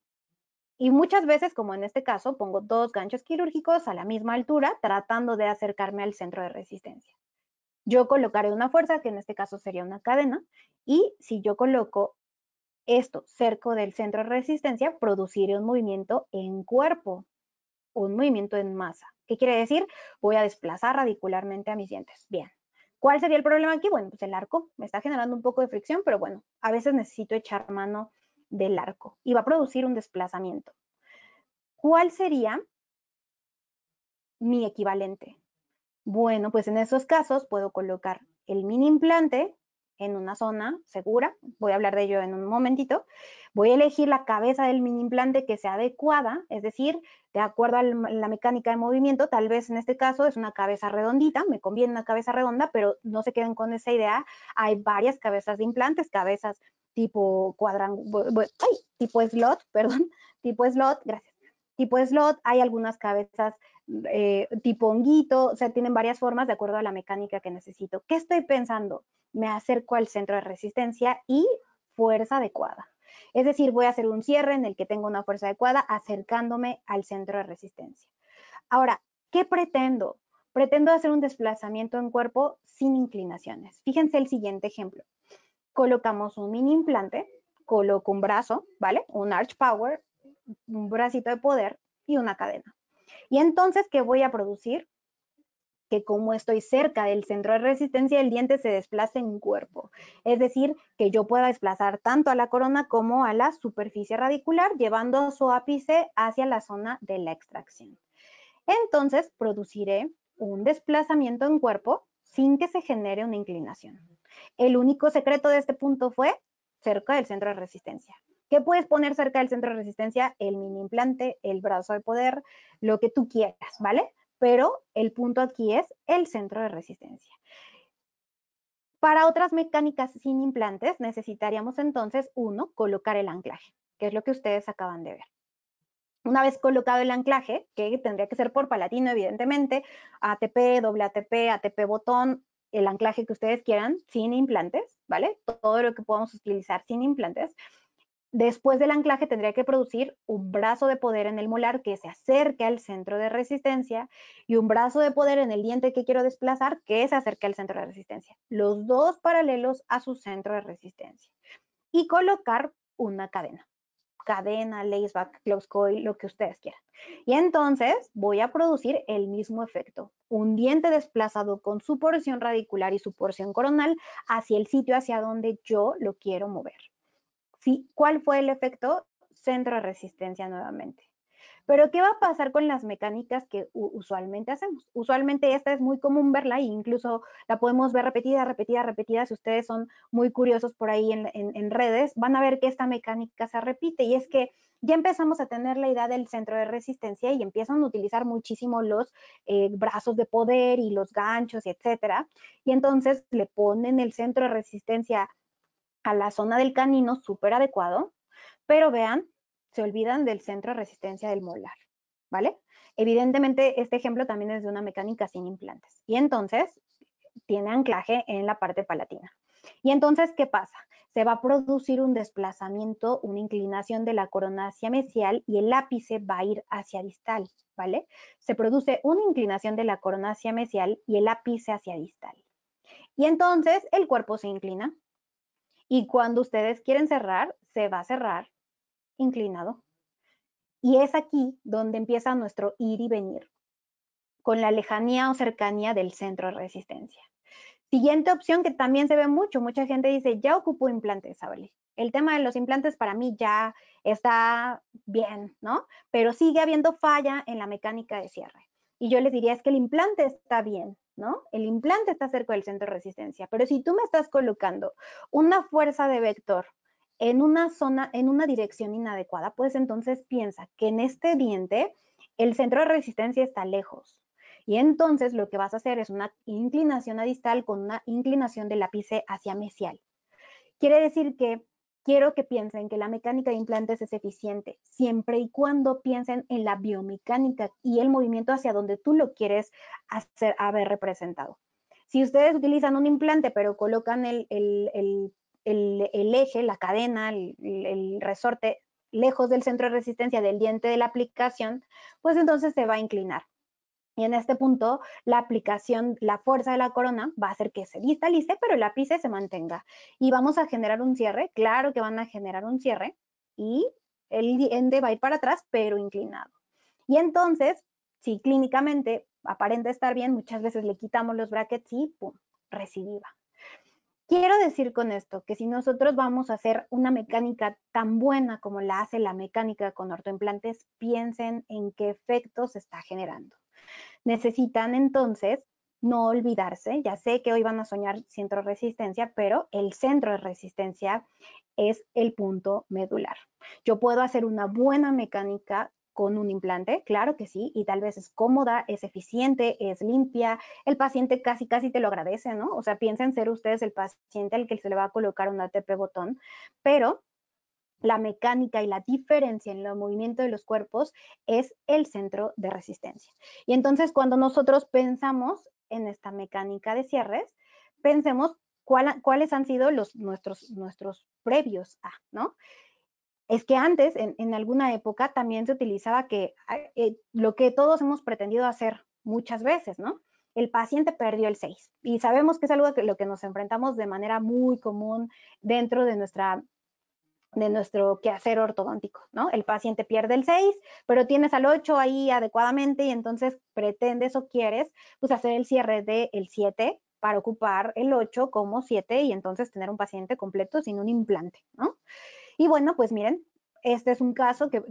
[SPEAKER 1] Y muchas veces, como en este caso, pongo dos ganchos quirúrgicos a la misma altura, tratando de acercarme al centro de resistencia. Yo colocaré una fuerza, que en este caso sería una cadena, y si yo coloco esto cerca del centro de resistencia, produciré un movimiento en cuerpo, un movimiento en masa. ¿Qué quiere decir? Voy a desplazar radicularmente a mis dientes. Bien. ¿Cuál sería el problema aquí? Bueno, pues el arco me está generando un poco de fricción, pero bueno, a veces necesito echar mano del arco y va a producir un desplazamiento. ¿Cuál sería mi equivalente? Bueno, pues en esos casos puedo colocar el mini implante en una zona segura, voy a hablar de ello en un momentito, voy a elegir la cabeza del mini implante que sea adecuada, es decir, de acuerdo a la mecánica de movimiento, tal vez en este caso es una cabeza redondita, me conviene una cabeza redonda, pero no se queden con esa idea, hay varias cabezas de implantes, cabezas tipo cuadrang, tipo slot, [laughs] perdón, tipo slot, gracias, tipo slot, hay algunas cabezas eh, tipo honguito, o sea, tienen varias formas de acuerdo a la mecánica que necesito. ¿Qué estoy pensando? Me acerco al centro de resistencia y fuerza adecuada. Es decir, voy a hacer un cierre en el que tengo una fuerza adecuada acercándome al centro de resistencia. Ahora, ¿qué pretendo? Pretendo hacer un desplazamiento en cuerpo sin inclinaciones. Fíjense el siguiente ejemplo colocamos un mini implante, coloco un brazo, ¿vale? Un arch power, un bracito de poder y una cadena. Y entonces, ¿qué voy a producir? Que como estoy cerca del centro de resistencia el diente, se desplace en cuerpo. Es decir, que yo pueda desplazar tanto a la corona como a la superficie radicular, llevando su ápice hacia la zona de la extracción. Entonces, produciré un desplazamiento en cuerpo sin que se genere una inclinación. El único secreto de este punto fue cerca del centro de resistencia. ¿Qué puedes poner cerca del centro de resistencia? El mini implante, el brazo de poder, lo que tú quieras, ¿vale? Pero el punto aquí es el centro de resistencia. Para otras mecánicas sin implantes necesitaríamos entonces, uno, colocar el anclaje, que es lo que ustedes acaban de ver. Una vez colocado el anclaje, que tendría que ser por palatino, evidentemente, ATP, doble ATP, ATP botón, el anclaje que ustedes quieran sin implantes, ¿vale? Todo lo que podamos utilizar sin implantes. Después del anclaje tendría que producir un brazo de poder en el molar que se acerque al centro de resistencia y un brazo de poder en el diente que quiero desplazar que se acerca al centro de resistencia. Los dos paralelos a su centro de resistencia. Y colocar una cadena cadena, laceback, close coil, lo que ustedes quieran. Y entonces voy a producir el mismo efecto, un diente desplazado con su porción radicular y su porción coronal hacia el sitio hacia donde yo lo quiero mover. ¿Cuál fue el efecto? Centro de resistencia nuevamente. Pero ¿qué va a pasar con las mecánicas que usualmente hacemos? Usualmente esta es muy común verla e incluso la podemos ver repetida, repetida, repetida. Si ustedes son muy curiosos por ahí en, redes, van a ver que esta mecánica se repite y es que ya empezamos a tener la idea del centro de resistencia y empiezan a utilizar muchísimo los eh, brazos de poder y los ganchos, etc. etcétera. Y entonces le ponen el centro de resistencia a la zona del canino súper adecuado, pero vean, se olvidan del centro de resistencia del molar, ¿vale? Evidentemente, este ejemplo también es de una mecánica sin implantes. Y entonces, tiene anclaje en la parte palatina. Y entonces, ¿qué pasa? Se va a producir un desplazamiento, una inclinación de la coronacia mesial y el ápice va a ir hacia distal, ¿vale? Se produce una inclinación de la coronacia mesial y el ápice hacia distal. Y entonces el cuerpo se inclina y cuando ustedes quieren cerrar, se va a cerrar inclinado. Y es aquí donde empieza nuestro ir y venir, con la lejanía o cercanía del centro de resistencia. Siguiente opción que también se ve mucho, mucha gente dice, ya ocupo implantes, ¿sabes? El tema de los implantes para mí ya está bien, ¿no? Pero sigue habiendo falla en la mecánica de cierre. Y yo les diría, es que el implante está bien, ¿no? El implante está cerca del centro de resistencia, pero si tú me estás colocando una fuerza de vector en una zona, en una dirección inadecuada, pues entonces piensa que en este diente el centro de resistencia está lejos. Y entonces lo que vas a hacer es una inclinación adistal con una inclinación del ápice hacia mesial. Quiere decir que quiero que piensen que la mecánica de implantes es eficiente, siempre y cuando piensen en la biomecánica y el movimiento hacia donde tú lo quieres hacer, haber representado. Si ustedes utilizan un implante, pero colocan el el, eje, la cadena, el, resorte lejos del centro de resistencia del diente de la aplicación, pues entonces se va a inclinar. Y en este punto, la aplicación, la fuerza de la corona va a hacer que se distalice, pero el ápice se mantenga. Y vamos a generar un cierre, claro que van a generar un cierre, y el diente va a ir para atrás, pero inclinado. Y entonces, si clínicamente aparenta estar bien, muchas veces le quitamos los brackets y ¡pum! recidiva. Quiero decir con esto que si nosotros vamos a hacer una mecánica tan buena como la hace la mecánica con ortoimplantes, piensen en qué efecto se está generando. Necesitan entonces no olvidarse, ya sé que hoy van a soñar centro de resistencia, pero el centro de resistencia es el punto medular. Yo puedo hacer una buena mecánica con un implante, claro que sí, y tal vez es cómoda, es eficiente, es limpia, el paciente casi, casi te lo agradece, ¿no? O sea, piensen ser ustedes el paciente al que se le va a colocar un ATP botón, pero la mecánica y la diferencia en el movimiento de los cuerpos es el centro de resistencia. Y entonces cuando nosotros pensamos en esta mecánica de cierres, pensemos cuáles han sido los, nuestros, nuestros previos a, ¿no? es que antes, en, alguna época, también se utilizaba que eh, lo que todos hemos pretendido hacer muchas veces, ¿no? El paciente perdió el 6 y sabemos que es algo que lo que nos enfrentamos de manera muy común dentro de nuestra de nuestro quehacer ortodóntico, ¿no? El paciente pierde el 6, pero tienes al 8 ahí adecuadamente y entonces pretendes o quieres pues hacer el cierre del el 7 para ocupar el 8 como 7 y entonces tener un paciente completo sin un implante, ¿no? Y bueno, pues miren, este es un caso que,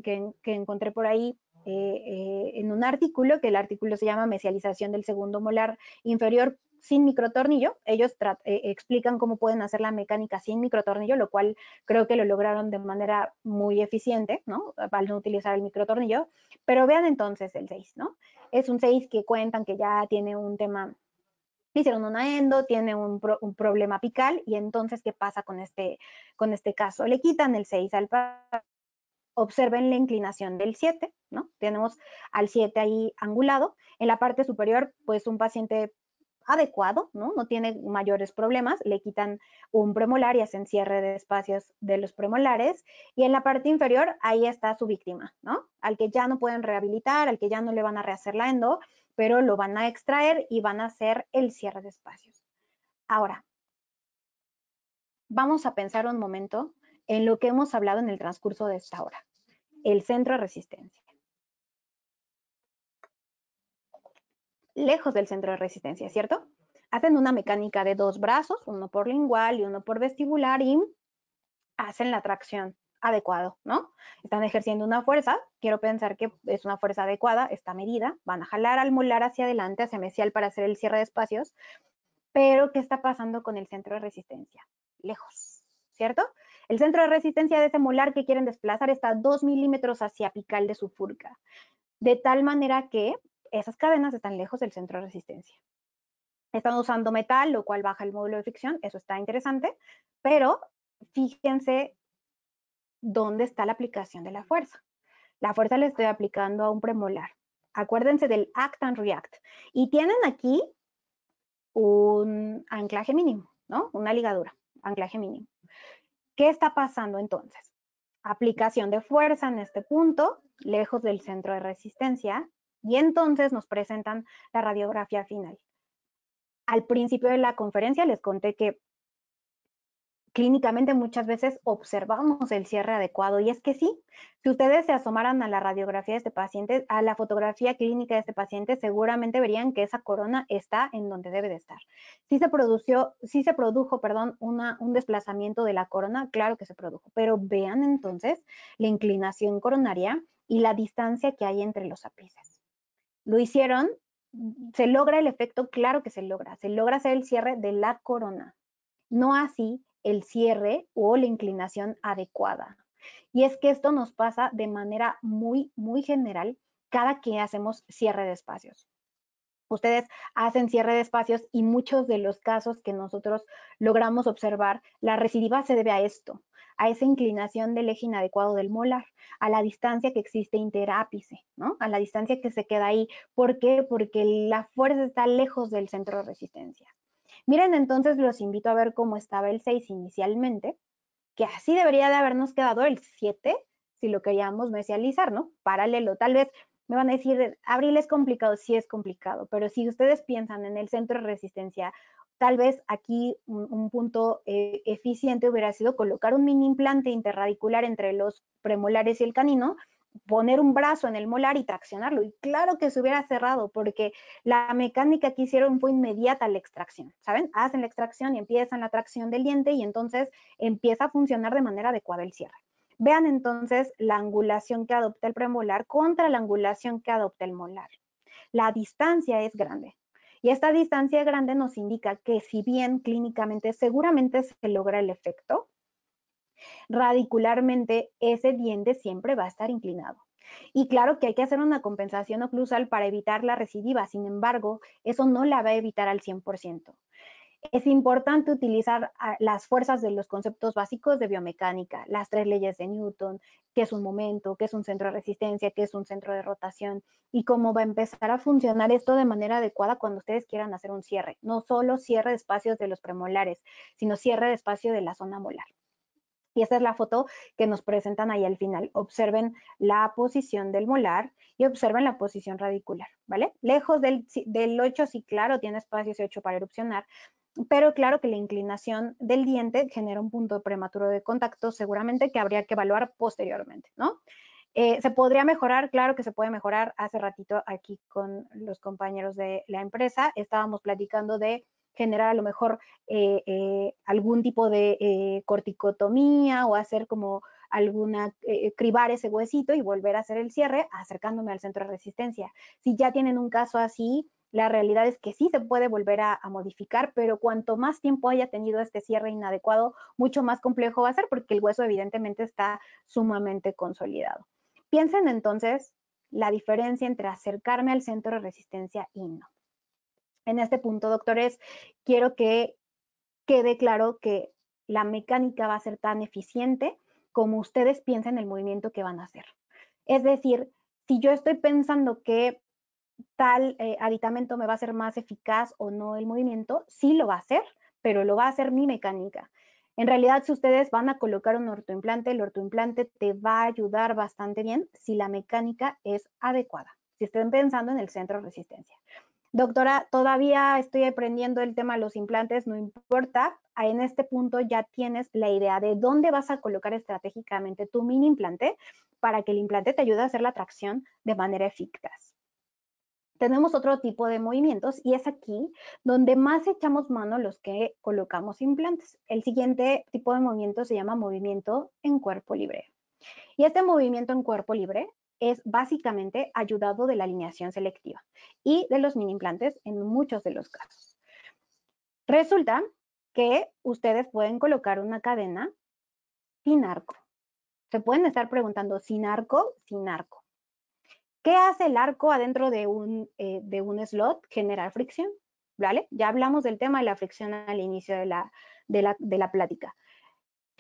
[SPEAKER 1] encontré por ahí eh, eh, en un artículo, que el artículo se llama Mesialización del segundo molar inferior sin microtornillo. Ellos eh, explican cómo pueden hacer la mecánica sin microtornillo, lo cual creo que lo lograron de manera muy eficiente, ¿no? Al no utilizar el microtornillo. Pero vean entonces el 6, ¿no? Es un 6 que cuentan que ya tiene un tema hicieron una endo, tiene un, problema apical y entonces, ¿qué pasa con este, con este caso? Le quitan el 6 al observen la inclinación del 7, ¿no? Tenemos al 7 ahí angulado. En la parte superior, pues un paciente adecuado, ¿no? No tiene mayores problemas, le quitan un premolar y hacen cierre de espacios de los premolares. Y en la parte inferior, ahí está su víctima, ¿no? Al que ya no pueden rehabilitar, al que ya no le van a rehacer la endo, pero lo van a extraer y van a hacer el cierre de espacios. Ahora, vamos a pensar un momento en lo que hemos hablado en el transcurso de esta hora, el centro de resistencia. Lejos del centro de resistencia, ¿cierto? Hacen una mecánica de dos brazos, uno por lingual y uno por vestibular y hacen la tracción adecuado, ¿no? Están ejerciendo una fuerza, quiero pensar que es una fuerza adecuada, está medida, van a jalar al molar hacia adelante, hacia mesial para hacer el cierre de espacios, pero ¿qué está pasando con el centro de resistencia? Lejos, ¿cierto? El centro de resistencia de ese molar que quieren desplazar está a 2 milímetros hacia apical de su furca, de tal manera que esas cadenas están lejos del centro de resistencia. Están usando metal, lo cual baja el módulo de fricción, eso está interesante, pero fíjense dónde está la aplicación de la fuerza. La fuerza la estoy aplicando a un premolar. Acuérdense del act and react. Y tienen aquí un anclaje mínimo, ¿no? Una ligadura, anclaje mínimo. ¿Qué está pasando entonces? Aplicación de fuerza en este punto, lejos del centro de resistencia, y entonces nos presentan la radiografía final. Al principio de la conferencia les conté que clínicamente muchas veces observamos el cierre adecuado y es que sí, si ustedes se asomaran a la radiografía de este paciente, a la fotografía clínica de este paciente, seguramente verían que esa corona está en donde debe de estar. Si se produjo, si se produjo, perdón, un desplazamiento de la corona, claro que se produjo, pero vean entonces la inclinación coronaria y la distancia que hay entre los ápices. Lo hicieron, se logra el efecto, claro que se logra, se logra hacer el cierre de la corona. No así el cierre o la inclinación adecuada. Y es que esto nos pasa de manera muy, muy general cada que hacemos cierre de espacios. Ustedes hacen cierre de espacios y muchos de los casos que nosotros logramos observar, la recidiva se debe a esto, a esa inclinación del eje inadecuado del molar, a la distancia que existe interápice, ¿no? a la distancia que se queda ahí. ¿Por qué? Porque la fuerza está lejos del centro de resistencia. Miren, entonces los invito a ver cómo estaba el 6 inicialmente, que así debería de habernos quedado el 7, si lo queríamos mesializar, ¿no? Paralelo, tal vez me van a decir, abril es complicado, sí es complicado, pero si ustedes piensan en el centro de resistencia, tal vez aquí un, punto eh, eficiente hubiera sido colocar un mini implante interradicular entre los premolares y el canino poner un brazo en el molar y traccionarlo. Y claro que se hubiera cerrado porque la mecánica que hicieron fue inmediata la extracción, ¿saben? Hacen la extracción y empiezan la tracción del diente y entonces empieza a funcionar de manera adecuada el cierre. Vean entonces la angulación que adopta el premolar contra la angulación que adopta el molar. La distancia es grande. Y esta distancia grande nos indica que si bien clínicamente seguramente se logra el efecto, radicularmente ese diente siempre va a estar inclinado. Y claro que hay que hacer una compensación oclusal para evitar la recidiva, sin embargo, eso no la va a evitar al 100%. Es importante utilizar ah, las fuerzas de los conceptos básicos de biomecánica, las tres leyes de Newton, qué es un momento, qué es un centro de resistencia, qué es un centro de rotación y cómo va a empezar a funcionar esto de manera adecuada cuando ustedes quieran hacer un cierre. No solo cierre de espacios de los premolares, sino cierre de espacio de la zona molar. Y esta es la foto que nos presentan ahí al final. Observen la posición del molar y observen la posición radicular, ¿vale? Lejos del, del 8, sí, claro, tiene espacio ese 8 para erupcionar, pero claro que la inclinación del diente genera un punto prematuro de contacto, seguramente que habría que evaluar posteriormente, ¿no? Eh, ¿Se podría mejorar? Claro que se puede mejorar. Hace ratito aquí con los compañeros de la empresa estábamos platicando de generar a lo mejor eh, eh, algún tipo de eh, corticotomía o hacer como alguna, cribar ese huesito y volver a hacer el cierre acercándome al centro de resistencia. Si ya tienen un caso así, la realidad es que sí se puede volver a, modificar, pero cuanto más tiempo haya tenido este cierre inadecuado, mucho más complejo va a ser porque el hueso evidentemente está sumamente consolidado. Piensen entonces la diferencia entre acercarme al centro de resistencia y no. En este punto, doctores, quiero que quede claro que la mecánica va a ser tan eficiente como ustedes piensen el movimiento que van a hacer. Es decir, si yo estoy pensando que tal eh, aditamento me va a ser más eficaz o no el movimiento, sí lo va a hacer, pero lo va a hacer mi mecánica. En realidad, si ustedes van a colocar un ortoimplante, el ortoimplante te va a ayudar bastante bien si la mecánica es adecuada, si estén pensando en el centro de resistencia. Doctora, todavía estoy aprendiendo el tema de los implantes, no importa. En este punto ya tienes la idea de dónde vas a colocar estratégicamente tu mini implante para que el implante te ayude a hacer la tracción de manera eficaz. Tenemos otro tipo de movimientos y es aquí donde más echamos mano los que colocamos implantes. El siguiente tipo de movimiento se llama movimiento en cuerpo libre. Y este movimiento en cuerpo libre es básicamente ayudado de la alineación selectiva y de los mini implantes en muchos de los casos. Resulta que ustedes pueden colocar una cadena sin arco. Se pueden estar preguntando, ¿sin arco? Sin arco. ¿Qué hace el arco adentro de un, eh, slot? Generar fricción, ¿vale? Ya hablamos del tema de la fricción al inicio de la plática.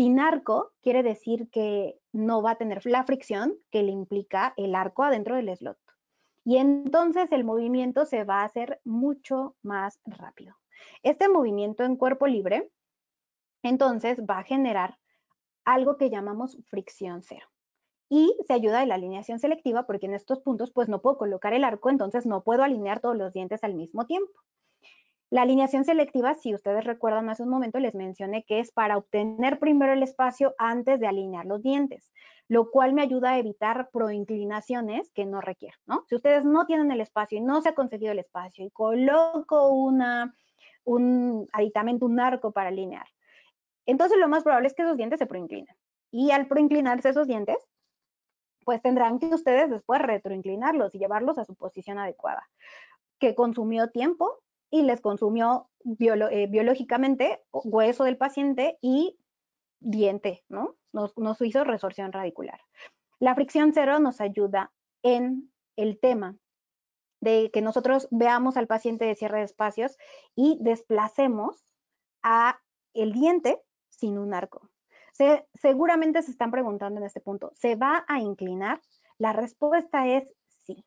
[SPEAKER 1] Sin arco quiere decir que no va a tener la fricción que le implica el arco adentro del slot. Y entonces el movimiento se va a hacer mucho más rápido. Este movimiento en cuerpo libre, entonces, va a generar algo que llamamos fricción cero. Y se ayuda de la alineación selectiva porque en estos puntos pues no puedo colocar el arco, entonces no puedo alinear todos los dientes al mismo tiempo. La alineación selectiva, si ustedes recuerdan hace un momento, les mencioné que es para obtener primero el espacio antes de alinear los dientes, lo cual me ayuda a evitar proinclinaciones que no requieren. Si ustedes no tienen el espacio y no se ha conseguido el espacio y coloco una, un aditamento, un arco para alinear, entonces lo más probable es que esos dientes se proinclinen. Y al proinclinarse esos dientes, pues tendrán que ustedes después retroinclinarlos y llevarlos a su posición adecuada, que consumió tiempo, y les consumió eh, biológicamente hueso del paciente y diente, ¿no? Nos, hizo resorción radicular. La fricción cero nos ayuda en el tema de que nosotros veamos al paciente de cierre de espacios y desplacemos a el diente sin un arco. seguramente se están preguntando en este punto, ¿se va a inclinar? La respuesta es sí,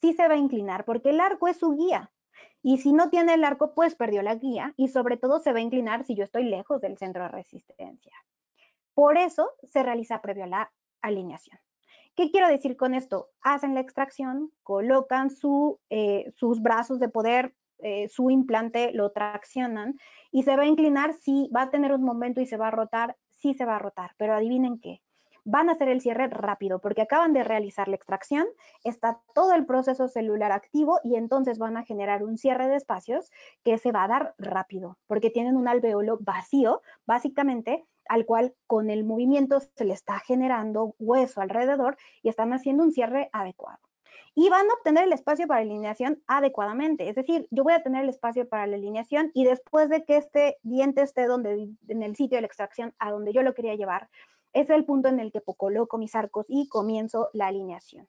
[SPEAKER 1] sí se va a inclinar porque el arco es su guía. Y si no tiene el arco, pues perdió la guía y sobre todo se va a inclinar si yo estoy lejos del centro de resistencia. Por eso se realiza previo a la alineación. ¿Qué quiero decir con esto? Hacen la extracción, colocan eh, sus brazos de poder, eh, su implante, lo traccionan y se va a inclinar si va a tener un momento y se va a rotar, sí se va a rotar, pero adivinen qué, van a hacer el cierre rápido porque acaban de realizar la extracción, está todo el proceso celular activo y entonces van a generar un cierre de espacios que se va a dar rápido porque tienen un alveolo vacío, básicamente al cual con el movimiento se le está generando hueso alrededor y están haciendo un cierre adecuado y van a obtener el espacio para alineación adecuadamente. Es decir, yo voy a tener el espacio para la alineación y después de que este diente esté donde, en el sitio de la extracción a donde yo lo quería llevar, es el punto en el que coloco mis arcos y comienzo la alineación.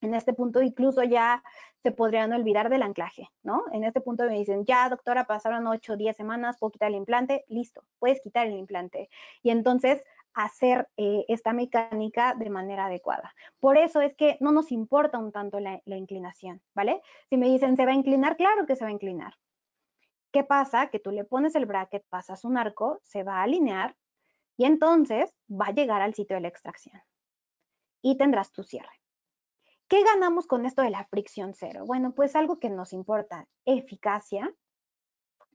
[SPEAKER 1] En este punto incluso ya se podrían olvidar del anclaje, ¿no? En este punto me dicen, ya doctora, pasaron 8 o 10 semanas, puedo quitar el implante, listo, puedes quitar el implante. Y entonces hacer eh, esta mecánica de manera adecuada. Por eso es que no nos importa un tanto la, la inclinación, ¿vale? Si me dicen, ¿se va a inclinar? Claro que se va a inclinar. ¿Qué pasa? Que tú le pones el bracket, pasas un arco, se va a alinear, y entonces va a llegar al sitio de la extracción y tendrás tu cierre. ¿Qué ganamos con esto de la fricción cero? Bueno, pues algo que nos importa, eficacia,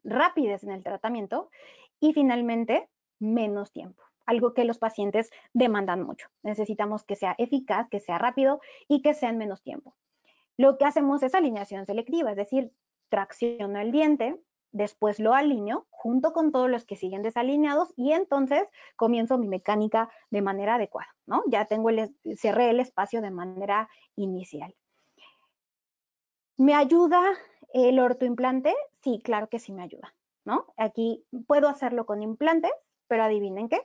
[SPEAKER 1] rapidez en el tratamiento y finalmente menos tiempo, algo que los pacientes demandan mucho. Necesitamos que sea eficaz, que sea rápido y que sea en menos tiempo. Lo que hacemos es alineación selectiva, es decir, tracciono el diente, después lo alineo junto con todos los que siguen desalineados y entonces comienzo mi mecánica de manera adecuada, ¿no? Ya tengo el, cerré el espacio de manera inicial. ¿Me ayuda el ortoimplante? Sí, claro que sí me ayuda, ¿no? Aquí puedo hacerlo con implantes, pero adivinen qué,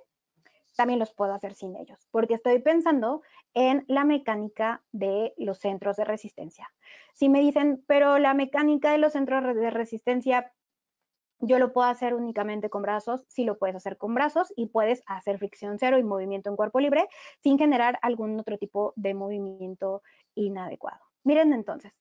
[SPEAKER 1] también los puedo hacer sin ellos, porque estoy pensando en la mecánica de los centros de resistencia. Si me dicen, pero la mecánica de los centros de resistencia yo lo puedo hacer únicamente con brazos, si lo puedes hacer con brazos y puedes hacer fricción cero y movimiento en cuerpo libre sin generar algún otro tipo de movimiento inadecuado. Miren entonces,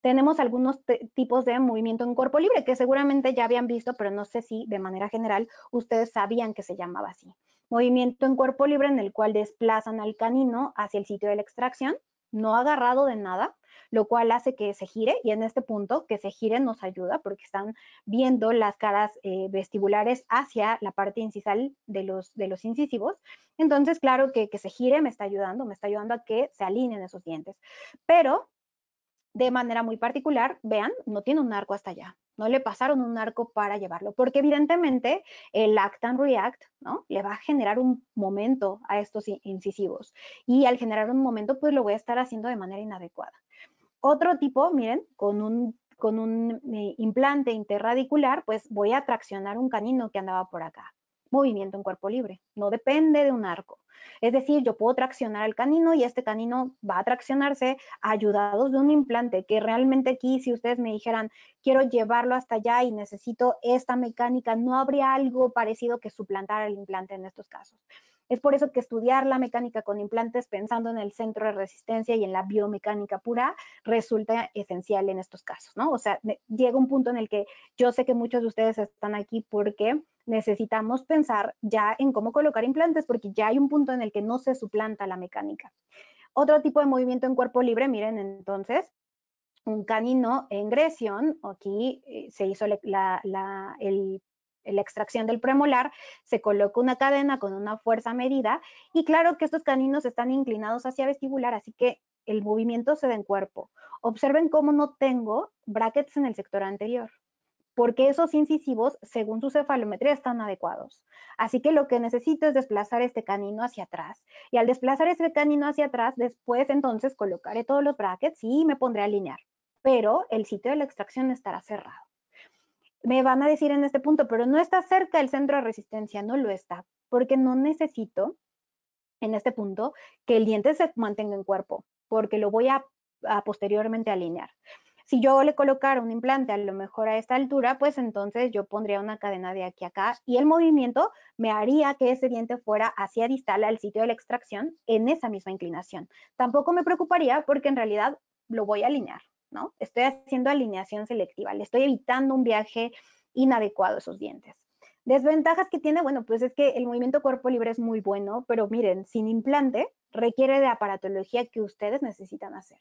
[SPEAKER 1] tenemos algunos tipos de movimiento en cuerpo libre que seguramente ya habían visto, pero no sé si de manera general ustedes sabían que se llamaba así. Movimiento en cuerpo libre en el cual desplazan al canino hacia el sitio de la extracción, no agarrado de nada, lo cual hace que se gire y en este punto que se gire nos ayuda porque están viendo las caras eh, vestibulares hacia la parte incisal de los, de los incisivos. Entonces, claro que, se gire me está ayudando, me está ayudando a que se alineen esos dientes. Pero de manera muy particular, vean, no tiene un arco hasta allá, no le pasaron un arco para llevarlo, porque evidentemente el Act and React ¿no? le va a generar un momento a estos incisivos y al generar un momento, pues lo voy a estar haciendo de manera inadecuada. Otro tipo, miren, con un, con un eh, implante interradicular, pues voy a traccionar un canino que andaba por acá. Movimiento en cuerpo libre, no depende de un arco. Es decir, yo puedo traccionar al canino y este canino va a traccionarse ayudados de un implante, que realmente aquí si ustedes me dijeran, quiero llevarlo hasta allá y necesito esta mecánica, no habría algo parecido que suplantar el implante en estos casos. Es por eso que estudiar la mecánica con implantes pensando en el centro de resistencia y en la biomecánica pura resulta esencial en estos casos, ¿no? O sea, llega un punto en el que yo sé que muchos de ustedes están aquí porque necesitamos pensar ya en cómo colocar implantes porque ya hay un punto en el que no se suplanta la mecánica. Otro tipo de movimiento en cuerpo libre, miren entonces, un canino en Greción, aquí eh, se hizo la, el la extracción del premolar, se coloca una cadena con una fuerza medida y claro que estos caninos están inclinados hacia vestibular, así que el movimiento se da en cuerpo. Observen cómo no tengo brackets en el sector anterior, porque esos incisivos, según su cefalometría, están adecuados. Así que lo que necesito es desplazar este canino hacia atrás. Y al desplazar este canino hacia atrás, después entonces colocaré todos los brackets y me pondré a alinear. Pero el sitio de la extracción estará cerrado me van a decir en este punto, pero no está cerca el centro de resistencia, no lo está, porque no necesito en este punto que el diente se mantenga en cuerpo, porque lo voy a, a posteriormente alinear. Si yo le colocara un implante a lo mejor a esta altura, pues entonces yo pondría una cadena de aquí a acá y el movimiento me haría que ese diente fuera hacia distal al sitio de la extracción en esa misma inclinación. Tampoco me preocuparía porque en realidad lo voy a alinear. Estoy haciendo alineación selectiva, le estoy evitando un viaje inadecuado a esos dientes. Desventajas que tiene, bueno, pues es que el movimiento cuerpo libre es muy bueno, pero miren, sin implante requiere de aparatología que ustedes necesitan hacer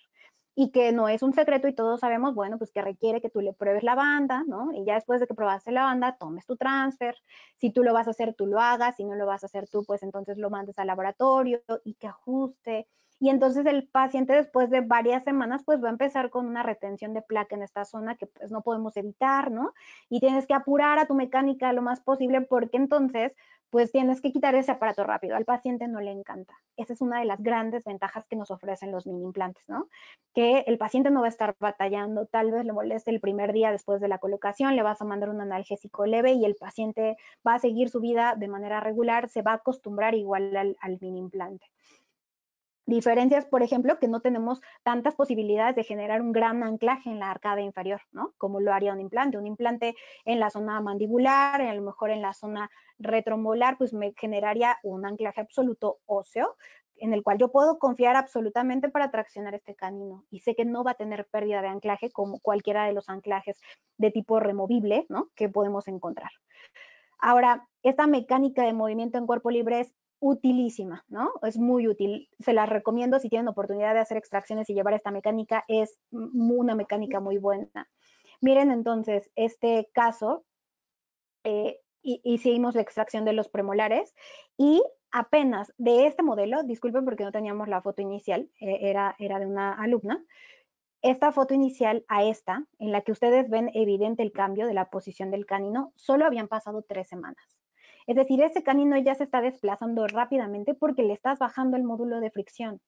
[SPEAKER 1] y que no es un secreto y todos sabemos, bueno, pues que requiere que tú le pruebes la banda, ¿no? Y ya después de que probaste la banda, tomes tu transfer. Si tú lo vas a hacer, tú lo hagas. Si no lo vas a hacer tú, pues entonces lo mandes al laboratorio y que ajuste y entonces el paciente después de varias semanas pues va a empezar con una retención de placa en esta zona que pues no podemos evitar, ¿no? Y tienes que apurar a tu mecánica lo más posible porque entonces pues tienes que quitar ese aparato rápido. Al paciente no le encanta. Esa es una de las grandes ventajas que nos ofrecen los mini implantes, ¿no? Que el paciente no va a estar batallando, tal vez le moleste el primer día después de la colocación, le vas a mandar un analgésico leve y el paciente va a seguir su vida de manera regular, se va a acostumbrar igual al, al mini implante diferencias, por ejemplo, que no tenemos tantas posibilidades de generar un gran anclaje en la arcada inferior, ¿no? Como lo haría un implante. Un implante en la zona mandibular, a lo mejor en la zona retromolar, pues me generaría un anclaje absoluto óseo en el cual yo puedo confiar absolutamente para traccionar este camino y sé que no va a tener pérdida de anclaje como cualquiera de los anclajes de tipo removible, ¿no? Que podemos encontrar. Ahora, esta mecánica de movimiento en cuerpo libre es utilísima, ¿no? Es muy útil. Se las recomiendo si tienen oportunidad de hacer extracciones y llevar esta mecánica. Es una mecánica muy buena. Miren entonces este caso. Eh, hicimos la extracción de los premolares y apenas de este modelo, disculpen porque no teníamos la foto inicial, eh, era, era de una alumna, esta foto inicial a esta, en la que ustedes ven evidente el cambio de la posición del canino, solo habían pasado tres semanas. Es decir, ese canino ya se está desplazando rápidamente porque le estás bajando el módulo de fricción.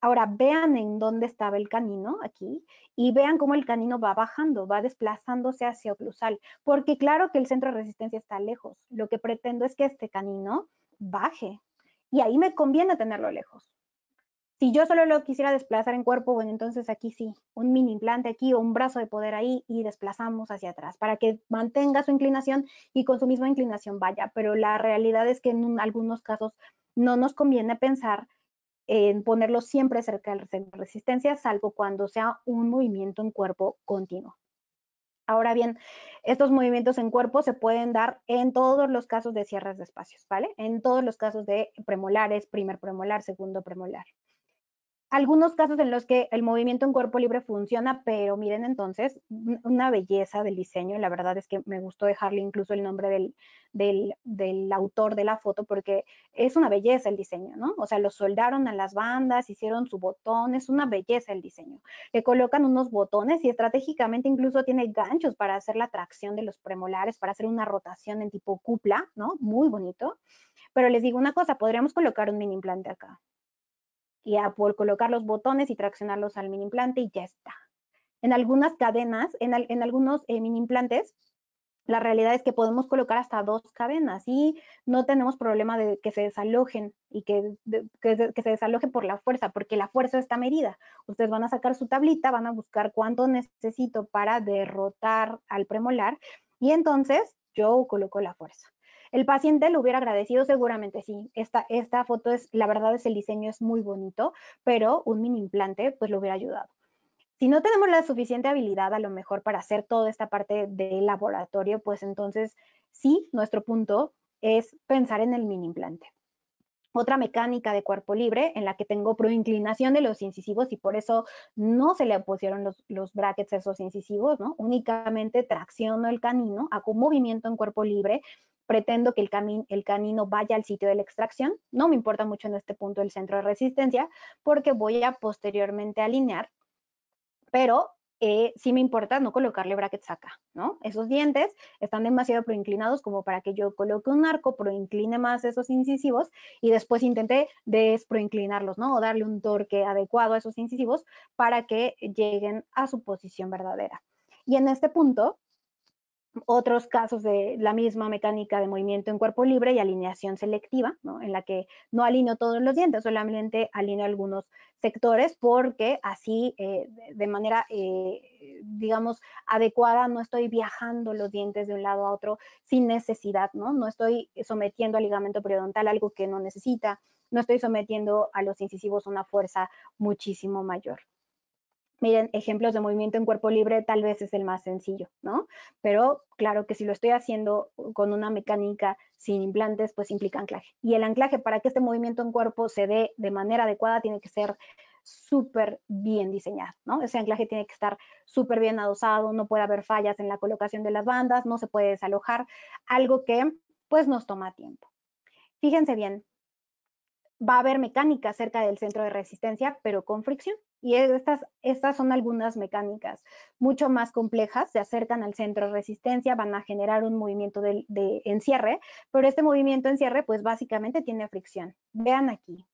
[SPEAKER 1] Ahora vean en dónde estaba el canino aquí y vean cómo el canino va bajando, va desplazándose hacia oclusal, porque claro que el centro de resistencia está lejos. Lo que pretendo es que este canino baje y ahí me conviene tenerlo lejos. Si yo solo lo quisiera desplazar en cuerpo, bueno, entonces aquí sí, un mini implante aquí o un brazo de poder ahí y desplazamos hacia atrás para que mantenga su inclinación y con su misma inclinación vaya. Pero la realidad es que en algunos casos no nos conviene pensar en ponerlo siempre cerca de la resistencia, salvo cuando sea un movimiento en cuerpo continuo. Ahora bien, estos movimientos en cuerpo se pueden dar en todos los casos de cierres de espacios, ¿vale? En todos los casos de premolares, primer premolar, segundo premolar algunos casos en los que el movimiento en cuerpo libre funciona, pero miren entonces, una belleza del diseño, la verdad es que me gustó dejarle incluso el nombre del, del, autor de la foto porque es una belleza el diseño, ¿no? O sea, lo soldaron a las bandas, hicieron su botón, es una belleza el diseño. Le colocan unos botones y estratégicamente incluso tiene ganchos para hacer la tracción de los premolares, para hacer una rotación en tipo cupla, ¿no? Muy bonito. Pero les digo una cosa, podríamos colocar un mini implante acá, y a por colocar los botones y traccionarlos al mini implante y ya está. En algunas cadenas, en, algunos eh, mini implantes, la realidad es que podemos colocar hasta dos cadenas y no tenemos problema de que se desalojen y que, se desaloje por la fuerza, porque la fuerza está medida. Ustedes van a sacar su tablita, van a buscar cuánto necesito para derrotar al premolar y entonces yo coloco la fuerza. El paciente lo hubiera agradecido seguramente, sí, esta, esta foto es, la verdad es el diseño es muy bonito, pero un mini implante pues lo hubiera ayudado. Si no tenemos la suficiente habilidad a lo mejor para hacer toda esta parte del laboratorio, pues entonces sí, nuestro punto es pensar en el mini implante. Otra mecánica de cuerpo libre en la que tengo proinclinación de los incisivos y por eso no se le pusieron los, brackets a esos incisivos, ¿no? Únicamente tracciono el canino, hago un movimiento en cuerpo libre pretendo que el, canino vaya al sitio de la extracción, no me importa mucho en este punto el centro de resistencia, porque voy a posteriormente alinear, pero eh, sí me importa no colocarle brackets acá, ¿no? Esos dientes están demasiado proinclinados como para que yo coloque un arco, proincline más esos incisivos y después intente desproinclinarlos, ¿no? O darle un torque adecuado a esos incisivos para que lleguen a su posición verdadera. Y en este punto, otros casos de la misma mecánica de movimiento en cuerpo libre y alineación selectiva, ¿no? en la que no alineo todos los dientes, solamente alineo algunos sectores porque así eh, de manera, eh, digamos, adecuada no estoy viajando los dientes de un lado a otro sin necesidad, no, no estoy sometiendo al ligamento periodontal algo que no necesita, no estoy sometiendo a los incisivos una fuerza muchísimo mayor. Miren, ejemplos de movimiento en cuerpo libre tal vez es el más sencillo, ¿no? Pero claro que si lo estoy haciendo con una mecánica sin implantes, pues implica anclaje. Y el anclaje para que este movimiento en cuerpo se dé de manera adecuada tiene que ser súper bien diseñado, ¿no? Ese anclaje tiene que estar súper bien adosado, no puede haber fallas en la colocación de las bandas, no se puede desalojar, algo que pues nos toma tiempo. Fíjense bien, va a haber mecánicas cerca del centro de resistencia, pero con fricción. Y estas, estas son algunas mecánicas mucho más complejas, se acercan al centro de resistencia, van a generar un movimiento de, encierre, pero este movimiento de encierre pues básicamente tiene fricción. Vean aquí,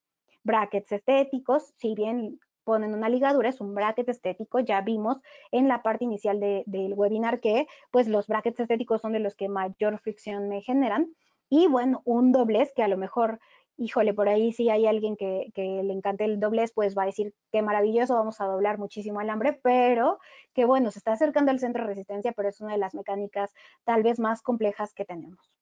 [SPEAKER 1] brackets estéticos, si bien ponen una ligadura, es un bracket estético, ya vimos en la parte inicial del webinar que pues los brackets estéticos son de los que mayor fricción me generan, y bueno, un doblez que a lo mejor híjole, por ahí si hay alguien que, le encante el doblez, pues va a decir, qué maravilloso, vamos a doblar muchísimo alambre, pero que bueno, se está acercando el centro de resistencia, pero es una de las mecánicas tal vez más complejas que tenemos.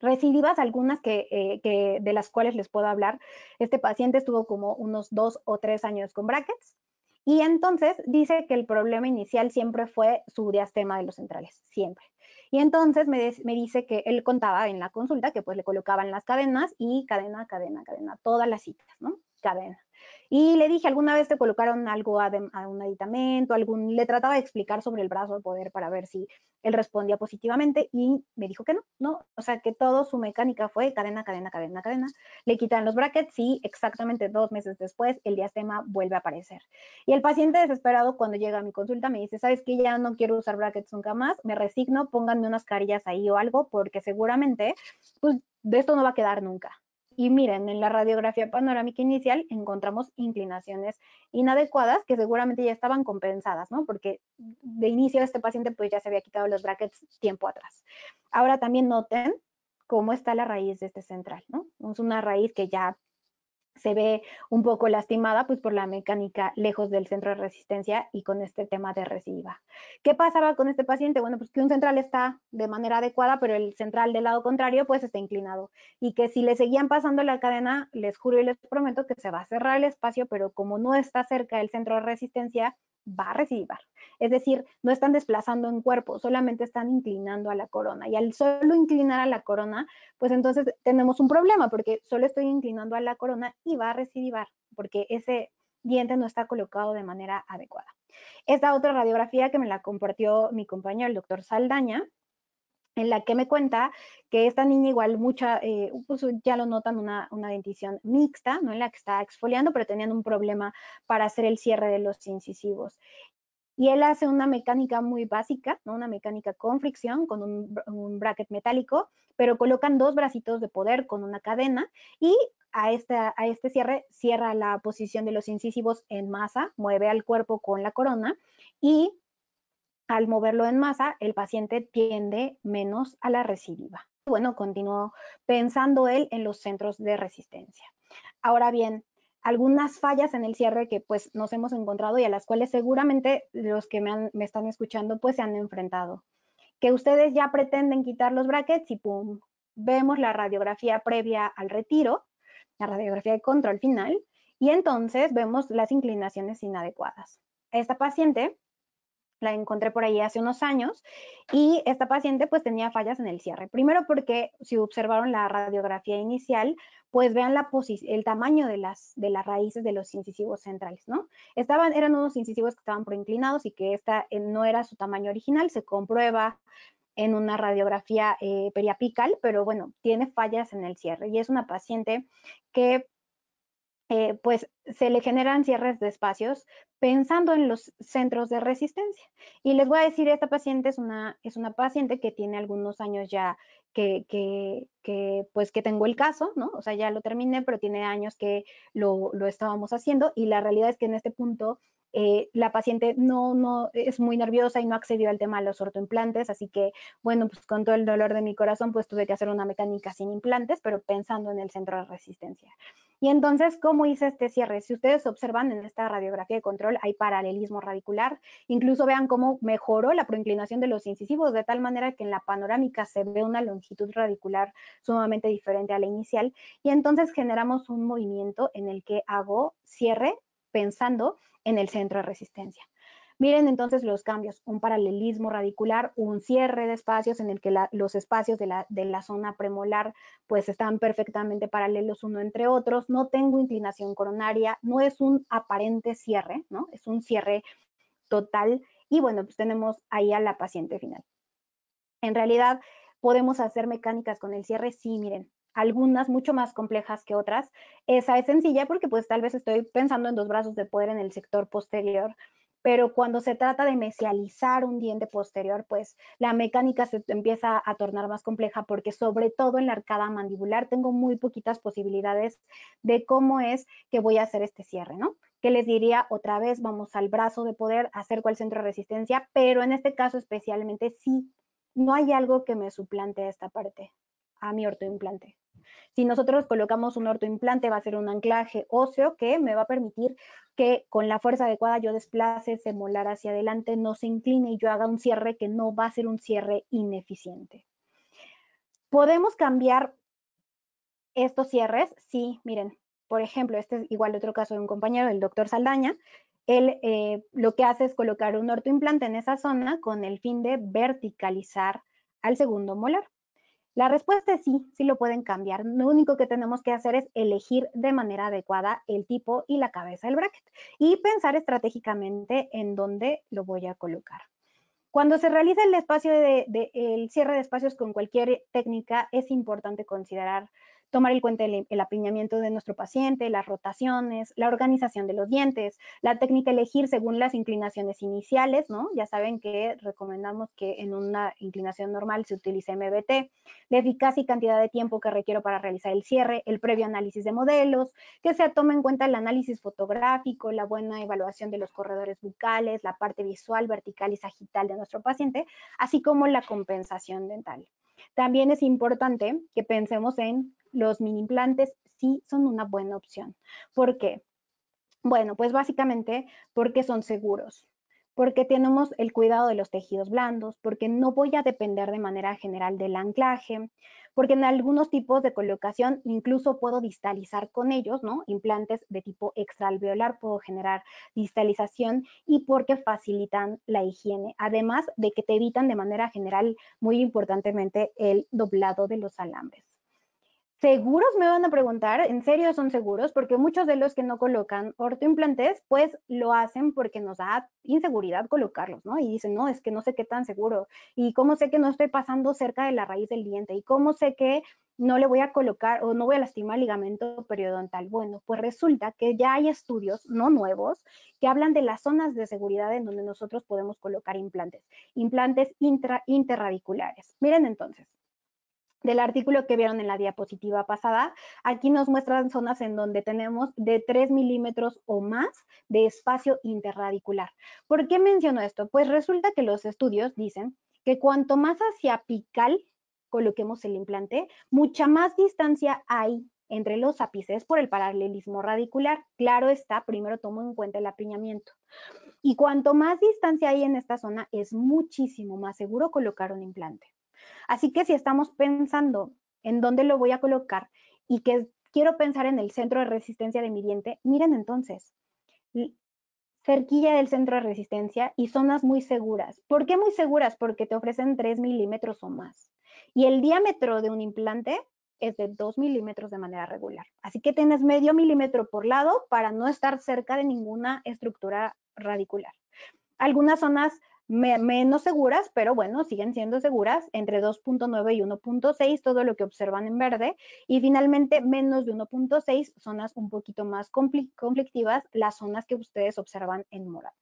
[SPEAKER 1] Recidivas, algunas eh, que de las cuales les puedo hablar. Este paciente estuvo como unos dos o tres años con brackets, y entonces dice que el problema inicial siempre fue su diastema de los centrales, siempre. Y entonces me, me, dice que él contaba en la consulta que pues le colocaban las cadenas y cadena, cadena, cadena, todas las citas, ¿no? cadena. Y le dije, alguna vez te colocaron algo, a, un aditamento, algún, le trataba de explicar sobre el brazo de poder para ver si él respondía positivamente y me dijo que no, no, o sea que todo su mecánica fue cadena, cadena, cadena, cadena. Le quitan los brackets y exactamente dos meses después el diastema vuelve a aparecer. Y el paciente desesperado cuando llega a mi consulta me dice, sabes que ya no quiero usar brackets nunca más, me resigno, pónganme unas carillas ahí o algo porque seguramente pues, de esto no va a quedar nunca. Y miren, en la radiografía panorámica inicial encontramos inclinaciones inadecuadas que seguramente ya estaban compensadas, ¿no? Porque de inicio este paciente pues ya se había quitado los brackets tiempo atrás. Ahora también noten cómo está la raíz de este central, ¿no? Es una raíz que ya se ve un poco lastimada pues por la mecánica lejos del centro de resistencia y con este tema de reciba ¿Qué pasaba con este paciente? Bueno, pues que un central está de manera adecuada, pero el central del lado contrario pues está inclinado y que si le seguían pasando la cadena, les juro y les prometo que se va a cerrar el espacio, pero como no está cerca del centro de resistencia, va a recibir Es decir, no están desplazando en cuerpo, solamente están inclinando a la corona. Y al solo inclinar a la corona, pues entonces tenemos un problema, porque solo estoy inclinando a la corona y va a recibir porque ese diente no está colocado de manera adecuada. Esta otra radiografía que me la compartió mi compañero, el doctor Saldaña, en la que me cuenta que esta niña igual mucha, eh, pues ya lo notan una, dentición mixta, ¿no? En la que está exfoliando, pero tenían un problema para hacer el cierre de los incisivos. Y él hace una mecánica muy básica, ¿no? Una mecánica con fricción, con un, bracket metálico, pero colocan dos bracitos de poder con una cadena y a, esta, a este cierre cierra la posición de los incisivos en masa, mueve al cuerpo con la corona y al moverlo en masa, el paciente tiende menos a la recidiva. Bueno, continuó pensando él en los centros de resistencia. Ahora bien, algunas fallas en el cierre que pues nos hemos encontrado y a las cuales seguramente los que me, están escuchando pues se han enfrentado. Que ustedes ya pretenden quitar los brackets y pum, vemos la radiografía previa al retiro, la radiografía de control final, y entonces vemos las inclinaciones inadecuadas. Esta paciente la encontré por ahí hace unos años y esta paciente pues tenía fallas en el cierre. Primero porque si observaron la radiografía inicial, pues vean la el tamaño de las, de las raíces de los incisivos centrales, ¿no? Estaban, eran unos incisivos que estaban proinclinados y que esta eh, no era su tamaño original, se comprueba en una radiografía eh, periapical, pero bueno, tiene fallas en el cierre y es una paciente que eh, pues se le generan cierres de espacios pensando en los centros de resistencia. Y les voy a decir, esta paciente es una, es una paciente que tiene algunos años ya que, que, pues que tengo el caso, ¿no? O sea, ya lo terminé, pero tiene años que lo, lo estábamos haciendo y la realidad es que en este punto eh, la paciente no, no es muy nerviosa y no accedió al tema de los ortoimplantes, así que, bueno, pues con todo el dolor de mi corazón, pues tuve que hacer una mecánica sin implantes, pero pensando en el centro de resistencia. Y entonces, ¿cómo hice este cierre? Si ustedes observan en esta radiografía de control, hay paralelismo radicular. Incluso vean cómo mejoró la proinclinación de los incisivos, de tal manera que en la panorámica se ve una longitud radicular sumamente diferente a la inicial. Y entonces generamos un movimiento en el que hago cierre pensando en el centro de resistencia. Miren entonces los cambios, un paralelismo radicular, un cierre de espacios en el que los espacios de la, zona premolar pues están perfectamente paralelos uno entre otros, no tengo inclinación coronaria, no es un aparente cierre, ¿no? Es un cierre total y bueno, pues tenemos ahí a la paciente final. En realidad, ¿podemos hacer mecánicas con el cierre? Sí, miren, algunas mucho más complejas que otras. Esa es sencilla porque pues tal vez estoy pensando en dos brazos de poder en el sector posterior, pero cuando se trata de mesializar un diente posterior, pues la mecánica se empieza a tornar más compleja porque sobre todo en la arcada mandibular tengo muy poquitas posibilidades de cómo es que voy a hacer este cierre, ¿no? que les diría otra vez, vamos al brazo de poder, acerco al centro de resistencia, pero en este caso especialmente sí, no hay algo que me suplante esta parte a mi ortoimplante. Si nosotros colocamos un ortoimplante, va a ser un anclaje óseo que me va a permitir que con la fuerza adecuada yo desplace ese molar hacia adelante, no se incline y yo haga un cierre que no va a ser un cierre ineficiente. ¿Podemos cambiar estos cierres? Sí, miren, por ejemplo, este es igual otro caso de un compañero, el doctor Saldaña, él eh, lo que hace es colocar un ortoimplante en esa zona con el fin de verticalizar al segundo molar. La respuesta es sí, sí lo pueden cambiar. Lo único que tenemos que hacer es elegir de manera adecuada el tipo y la cabeza del bracket y pensar estratégicamente en dónde lo voy a colocar. Cuando se realiza el, espacio de, cierre de espacios con cualquier técnica, es importante considerar tomar en cuenta el, apiñamiento de nuestro paciente, las rotaciones, la organización de los dientes, la técnica elegir según las inclinaciones iniciales, ¿no? Ya saben que recomendamos que en una inclinación normal se utilice MBT, la eficacia y cantidad de tiempo que requiero para realizar el cierre, el previo análisis de modelos, que se tome en cuenta el análisis fotográfico, la buena evaluación de los corredores bucales, la parte visual, vertical y sagital de nuestro paciente, así como la compensación dental. También es importante que pensemos en los mini implantes, sí son una buena opción. ¿Por qué? Bueno, pues básicamente porque son seguros, porque tenemos el cuidado de los tejidos blandos, porque no voy a depender de manera general del anclaje, porque en algunos tipos de colocación incluso puedo distalizar con ellos, ¿no? Implantes de tipo extraalveolar puedo generar distalización y porque facilitan la higiene, además de que te evitan de manera general muy importantemente el doblado de los alambres. ¿Seguros me van a preguntar? ¿En serio son seguros? Porque muchos de los que no colocan ortoimplantes, pues lo hacen porque nos da inseguridad colocarlos, ¿no? Y dicen, no, es que no sé qué tan seguro. ¿Y cómo sé que no estoy pasando cerca de la raíz del diente? ¿Y cómo sé que no le voy a colocar o no voy a lastimar ligamento periodontal. Bueno, pues resulta que ya hay estudios, no nuevos, que hablan de las zonas de seguridad en donde nosotros podemos colocar implantes, implantes intra, interradiculares. Miren entonces, del artículo que vieron en la diapositiva pasada. Aquí nos muestran zonas en donde tenemos de 3 milímetros o más de espacio interradicular. ¿Por qué menciono esto? Pues resulta que los estudios dicen que cuanto más hacia apical coloquemos el implante, mucha más distancia hay entre los ápices por el paralelismo radicular. Claro está, primero tomo en cuenta el apiñamiento. Y cuanto más distancia hay en esta zona, es muchísimo más seguro colocar un implante. Así que si estamos pensando en dónde lo voy a colocar y que quiero pensar en el centro de resistencia de mi diente, miren entonces, cerquilla del centro de resistencia y zonas muy seguras. ¿Por qué muy seguras? Porque te ofrecen 3 milímetros o más. Y el diámetro de un implante es de 2 milímetros de manera regular. Así que tienes medio milímetro por lado para no estar cerca de ninguna estructura radicular. Algunas zonas menos seguras, pero bueno, siguen siendo seguras, entre 2.9 y 1.6, todo lo que observan en verde, y finalmente menos de 1.6, zonas un poquito más conflictivas, las zonas que ustedes observan en morado.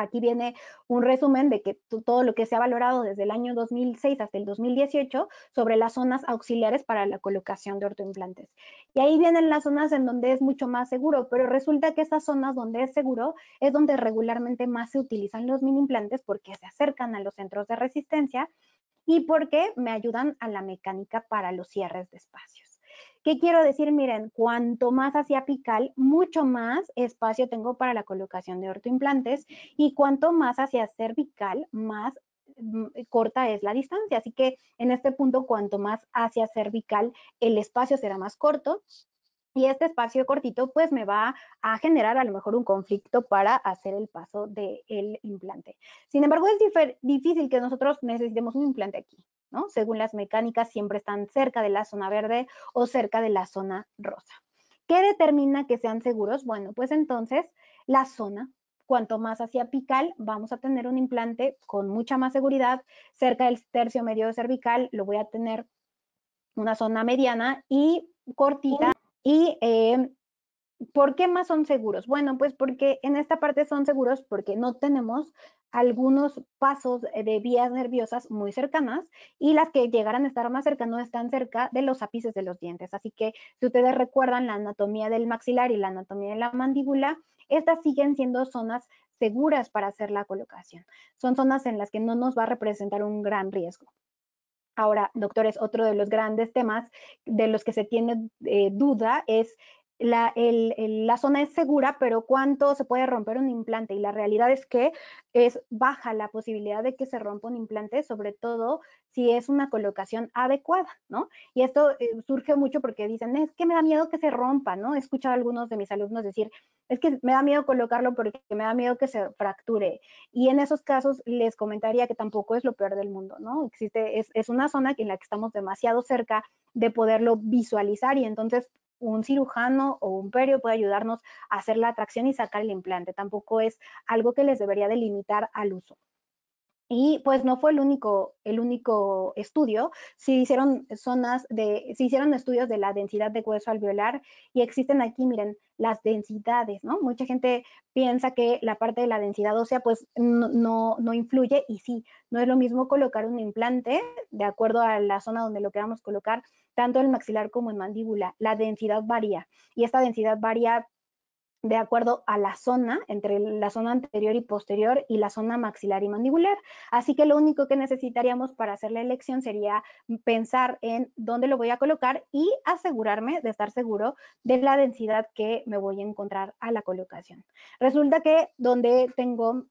[SPEAKER 1] Aquí viene un resumen de que todo lo que se ha valorado desde el año 2006 hasta el 2018 sobre las zonas auxiliares para la colocación de ortoimplantes. Y ahí vienen las zonas en donde es mucho más seguro, pero resulta que esas zonas donde es seguro es donde regularmente más se utilizan los mini implantes porque se acercan a los centros de resistencia y porque me ayudan a la mecánica para los cierres de espacios. ¿Qué quiero decir? Miren, cuanto más hacia apical, mucho más espacio tengo para la colocación de ortoimplantes y cuanto más hacia cervical, más mm, eh, corta es la distancia. Así que en este punto, cuanto más hacia cervical, el espacio será más corto. Y este espacio cortito, pues me va a generar a lo mejor un conflicto para hacer el paso del implante. Sin embargo, es difícil que nosotros necesitemos un implante aquí. Según las mecánicas, siempre están cerca de la zona verde o cerca de la zona rosa. ¿Qué determina que sean seguros? Bueno, pues entonces la zona, cuanto más hacia apical, vamos a tener un implante con mucha más seguridad, cerca del tercio medio cervical lo voy a tener una zona mediana y cortita y eh, ¿Por qué más son seguros? Bueno, pues porque en esta parte son seguros porque no tenemos algunos pasos eh, de vías nerviosas muy cercanas y las que llegaran a estar más cerca no están cerca de los ápices de los dientes. Así que si ustedes recuerdan la anatomía del maxilar y la anatomía de la mandíbula, estas siguen siendo zonas seguras para hacer la colocación. Son zonas en las que no nos va a representar un gran riesgo. Ahora, doctores, otro de los grandes temas de los que se tiene eh, duda es la, la, zona es segura, pero cuánto se puede romper un implante. Y la realidad es que es baja la posibilidad de que se rompa un implante, sobre todo si es una colocación adecuada, ¿no? Y esto eh, surge mucho porque dicen, es que me da miedo que se rompa, ¿no? He escuchado a algunos de mis alumnos decir, es que me da miedo colocarlo porque me da miedo que se fracture. Y en esos casos les comentaría que tampoco es lo peor del mundo, ¿no? Existe, es, es una zona en la que estamos demasiado cerca de poderlo visualizar y entonces un cirujano o un perio puede ayudarnos a hacer la atracción y sacar el implante. Tampoco es algo que les debería delimitar al uso. Y pues no fue el único, el único estudio, se hicieron zonas de, se hicieron estudios de la densidad de hueso alveolar y existen aquí, miren, las densidades, ¿no? Mucha gente piensa que la parte de la densidad ósea pues no, no, no influye y sí, no es lo mismo colocar un implante de acuerdo a la zona donde lo queramos colocar, tanto en maxilar como en mandíbula, la densidad varía y esta densidad varía de acuerdo a la zona, entre la zona anterior y posterior y la zona maxilar y mandibular. Así que lo único que necesitaríamos para hacer la elección sería pensar en dónde lo voy a colocar y asegurarme de estar seguro de la densidad que me voy a encontrar a la colocación. Resulta que donde tengo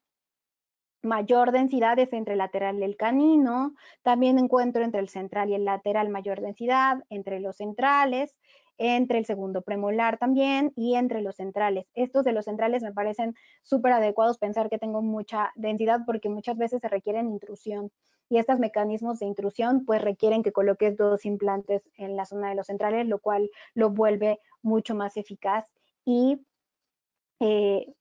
[SPEAKER 1] mayor densidad es entre el lateral del canino, también encuentro entre el central y el lateral mayor densidad, entre los centrales, entre el segundo premolar también y entre los centrales. Estos de los centrales me parecen súper adecuados pensar que tengo mucha densidad porque muchas veces se requieren intrusión y estos mecanismos de intrusión pues requieren que coloques dos implantes en la zona de los centrales, lo cual lo vuelve mucho más eficaz y eh,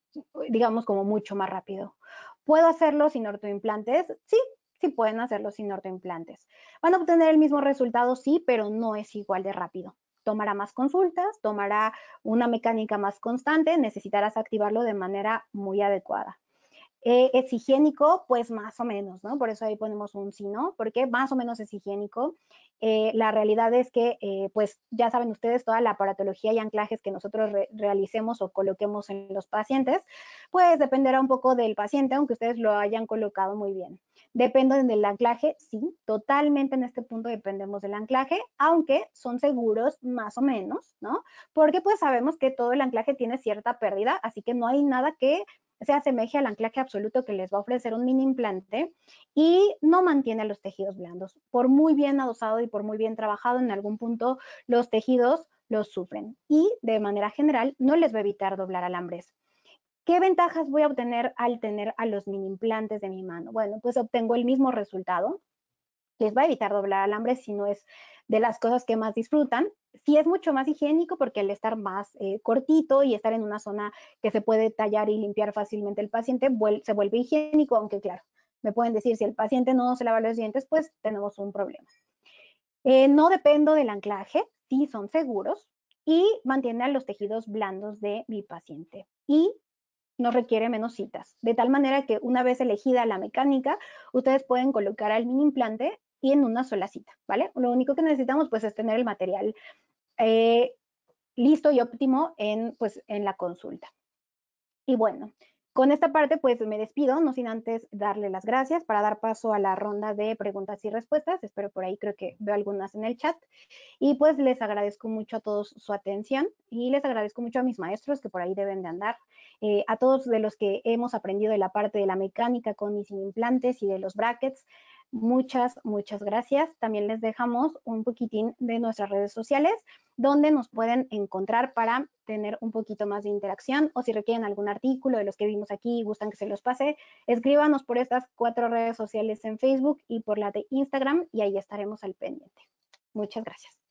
[SPEAKER 1] digamos como mucho más rápido. ¿Puedo hacerlo sin ortoimplantes? Sí, sí pueden hacerlo sin ortoimplantes. ¿Van a obtener el mismo resultado? Sí, pero no es igual de rápido tomará más consultas, tomará una mecánica más constante, necesitarás activarlo de manera muy adecuada. Eh, es higiénico, pues más o menos, ¿no? Por eso ahí ponemos un sí, ¿no? Porque más o menos es higiénico. Eh, la realidad es que, eh, pues ya saben ustedes, toda la aparatología y anclajes que nosotros realicemos o coloquemos en los pacientes, pues dependerá un poco del paciente, aunque ustedes lo hayan colocado muy bien dependen del anclaje, sí, totalmente en este punto dependemos del anclaje, aunque son seguros más o menos, ¿no? Porque pues sabemos que todo el anclaje tiene cierta pérdida, así que no hay nada que se asemeje al anclaje absoluto que les va a ofrecer un mini implante y no mantiene los tejidos blandos. Por muy bien adosado y por muy bien trabajado, en algún punto los tejidos los sufren y de manera general no les va a evitar doblar alambres. ¿Qué ventajas voy a obtener al tener a los mini implantes de mi mano? Bueno, pues obtengo el mismo resultado. Les va a evitar doblar alambre si no es de las cosas que más disfrutan. Sí es mucho más higiénico porque al estar más eh, cortito y estar en una zona que se puede tallar y limpiar fácilmente el paciente, se vuelve higiénico, aunque claro, me pueden decir si el paciente no se lava los dientes, pues tenemos un problema. Eh, no dependo del anclaje, sí son seguros y mantienen los tejidos blandos de mi paciente. Y no requiere menos citas. De tal manera que una vez elegida la mecánica, ustedes pueden colocar al mini implante y en una sola cita, ¿vale? Lo único que necesitamos pues es tener el material eh, listo y óptimo en, pues, en la consulta. Y bueno, con esta parte, pues me despido, no sin antes darle las gracias para dar paso a la ronda de preguntas y respuestas. Espero por ahí, creo que veo algunas en el chat. Y pues les agradezco mucho a todos su atención y les agradezco mucho a mis maestros que por ahí deben de andar, eh, a todos de los que hemos aprendido de la parte de la mecánica con y sin implantes y de los brackets. Muchas, muchas gracias. También les dejamos un poquitín de nuestras redes sociales donde nos pueden encontrar para tener un poquito más de interacción o si requieren algún artículo de los que vimos aquí y gustan que se los pase, escríbanos por estas cuatro redes sociales en Facebook y por la de Instagram y ahí estaremos al pendiente. Muchas gracias.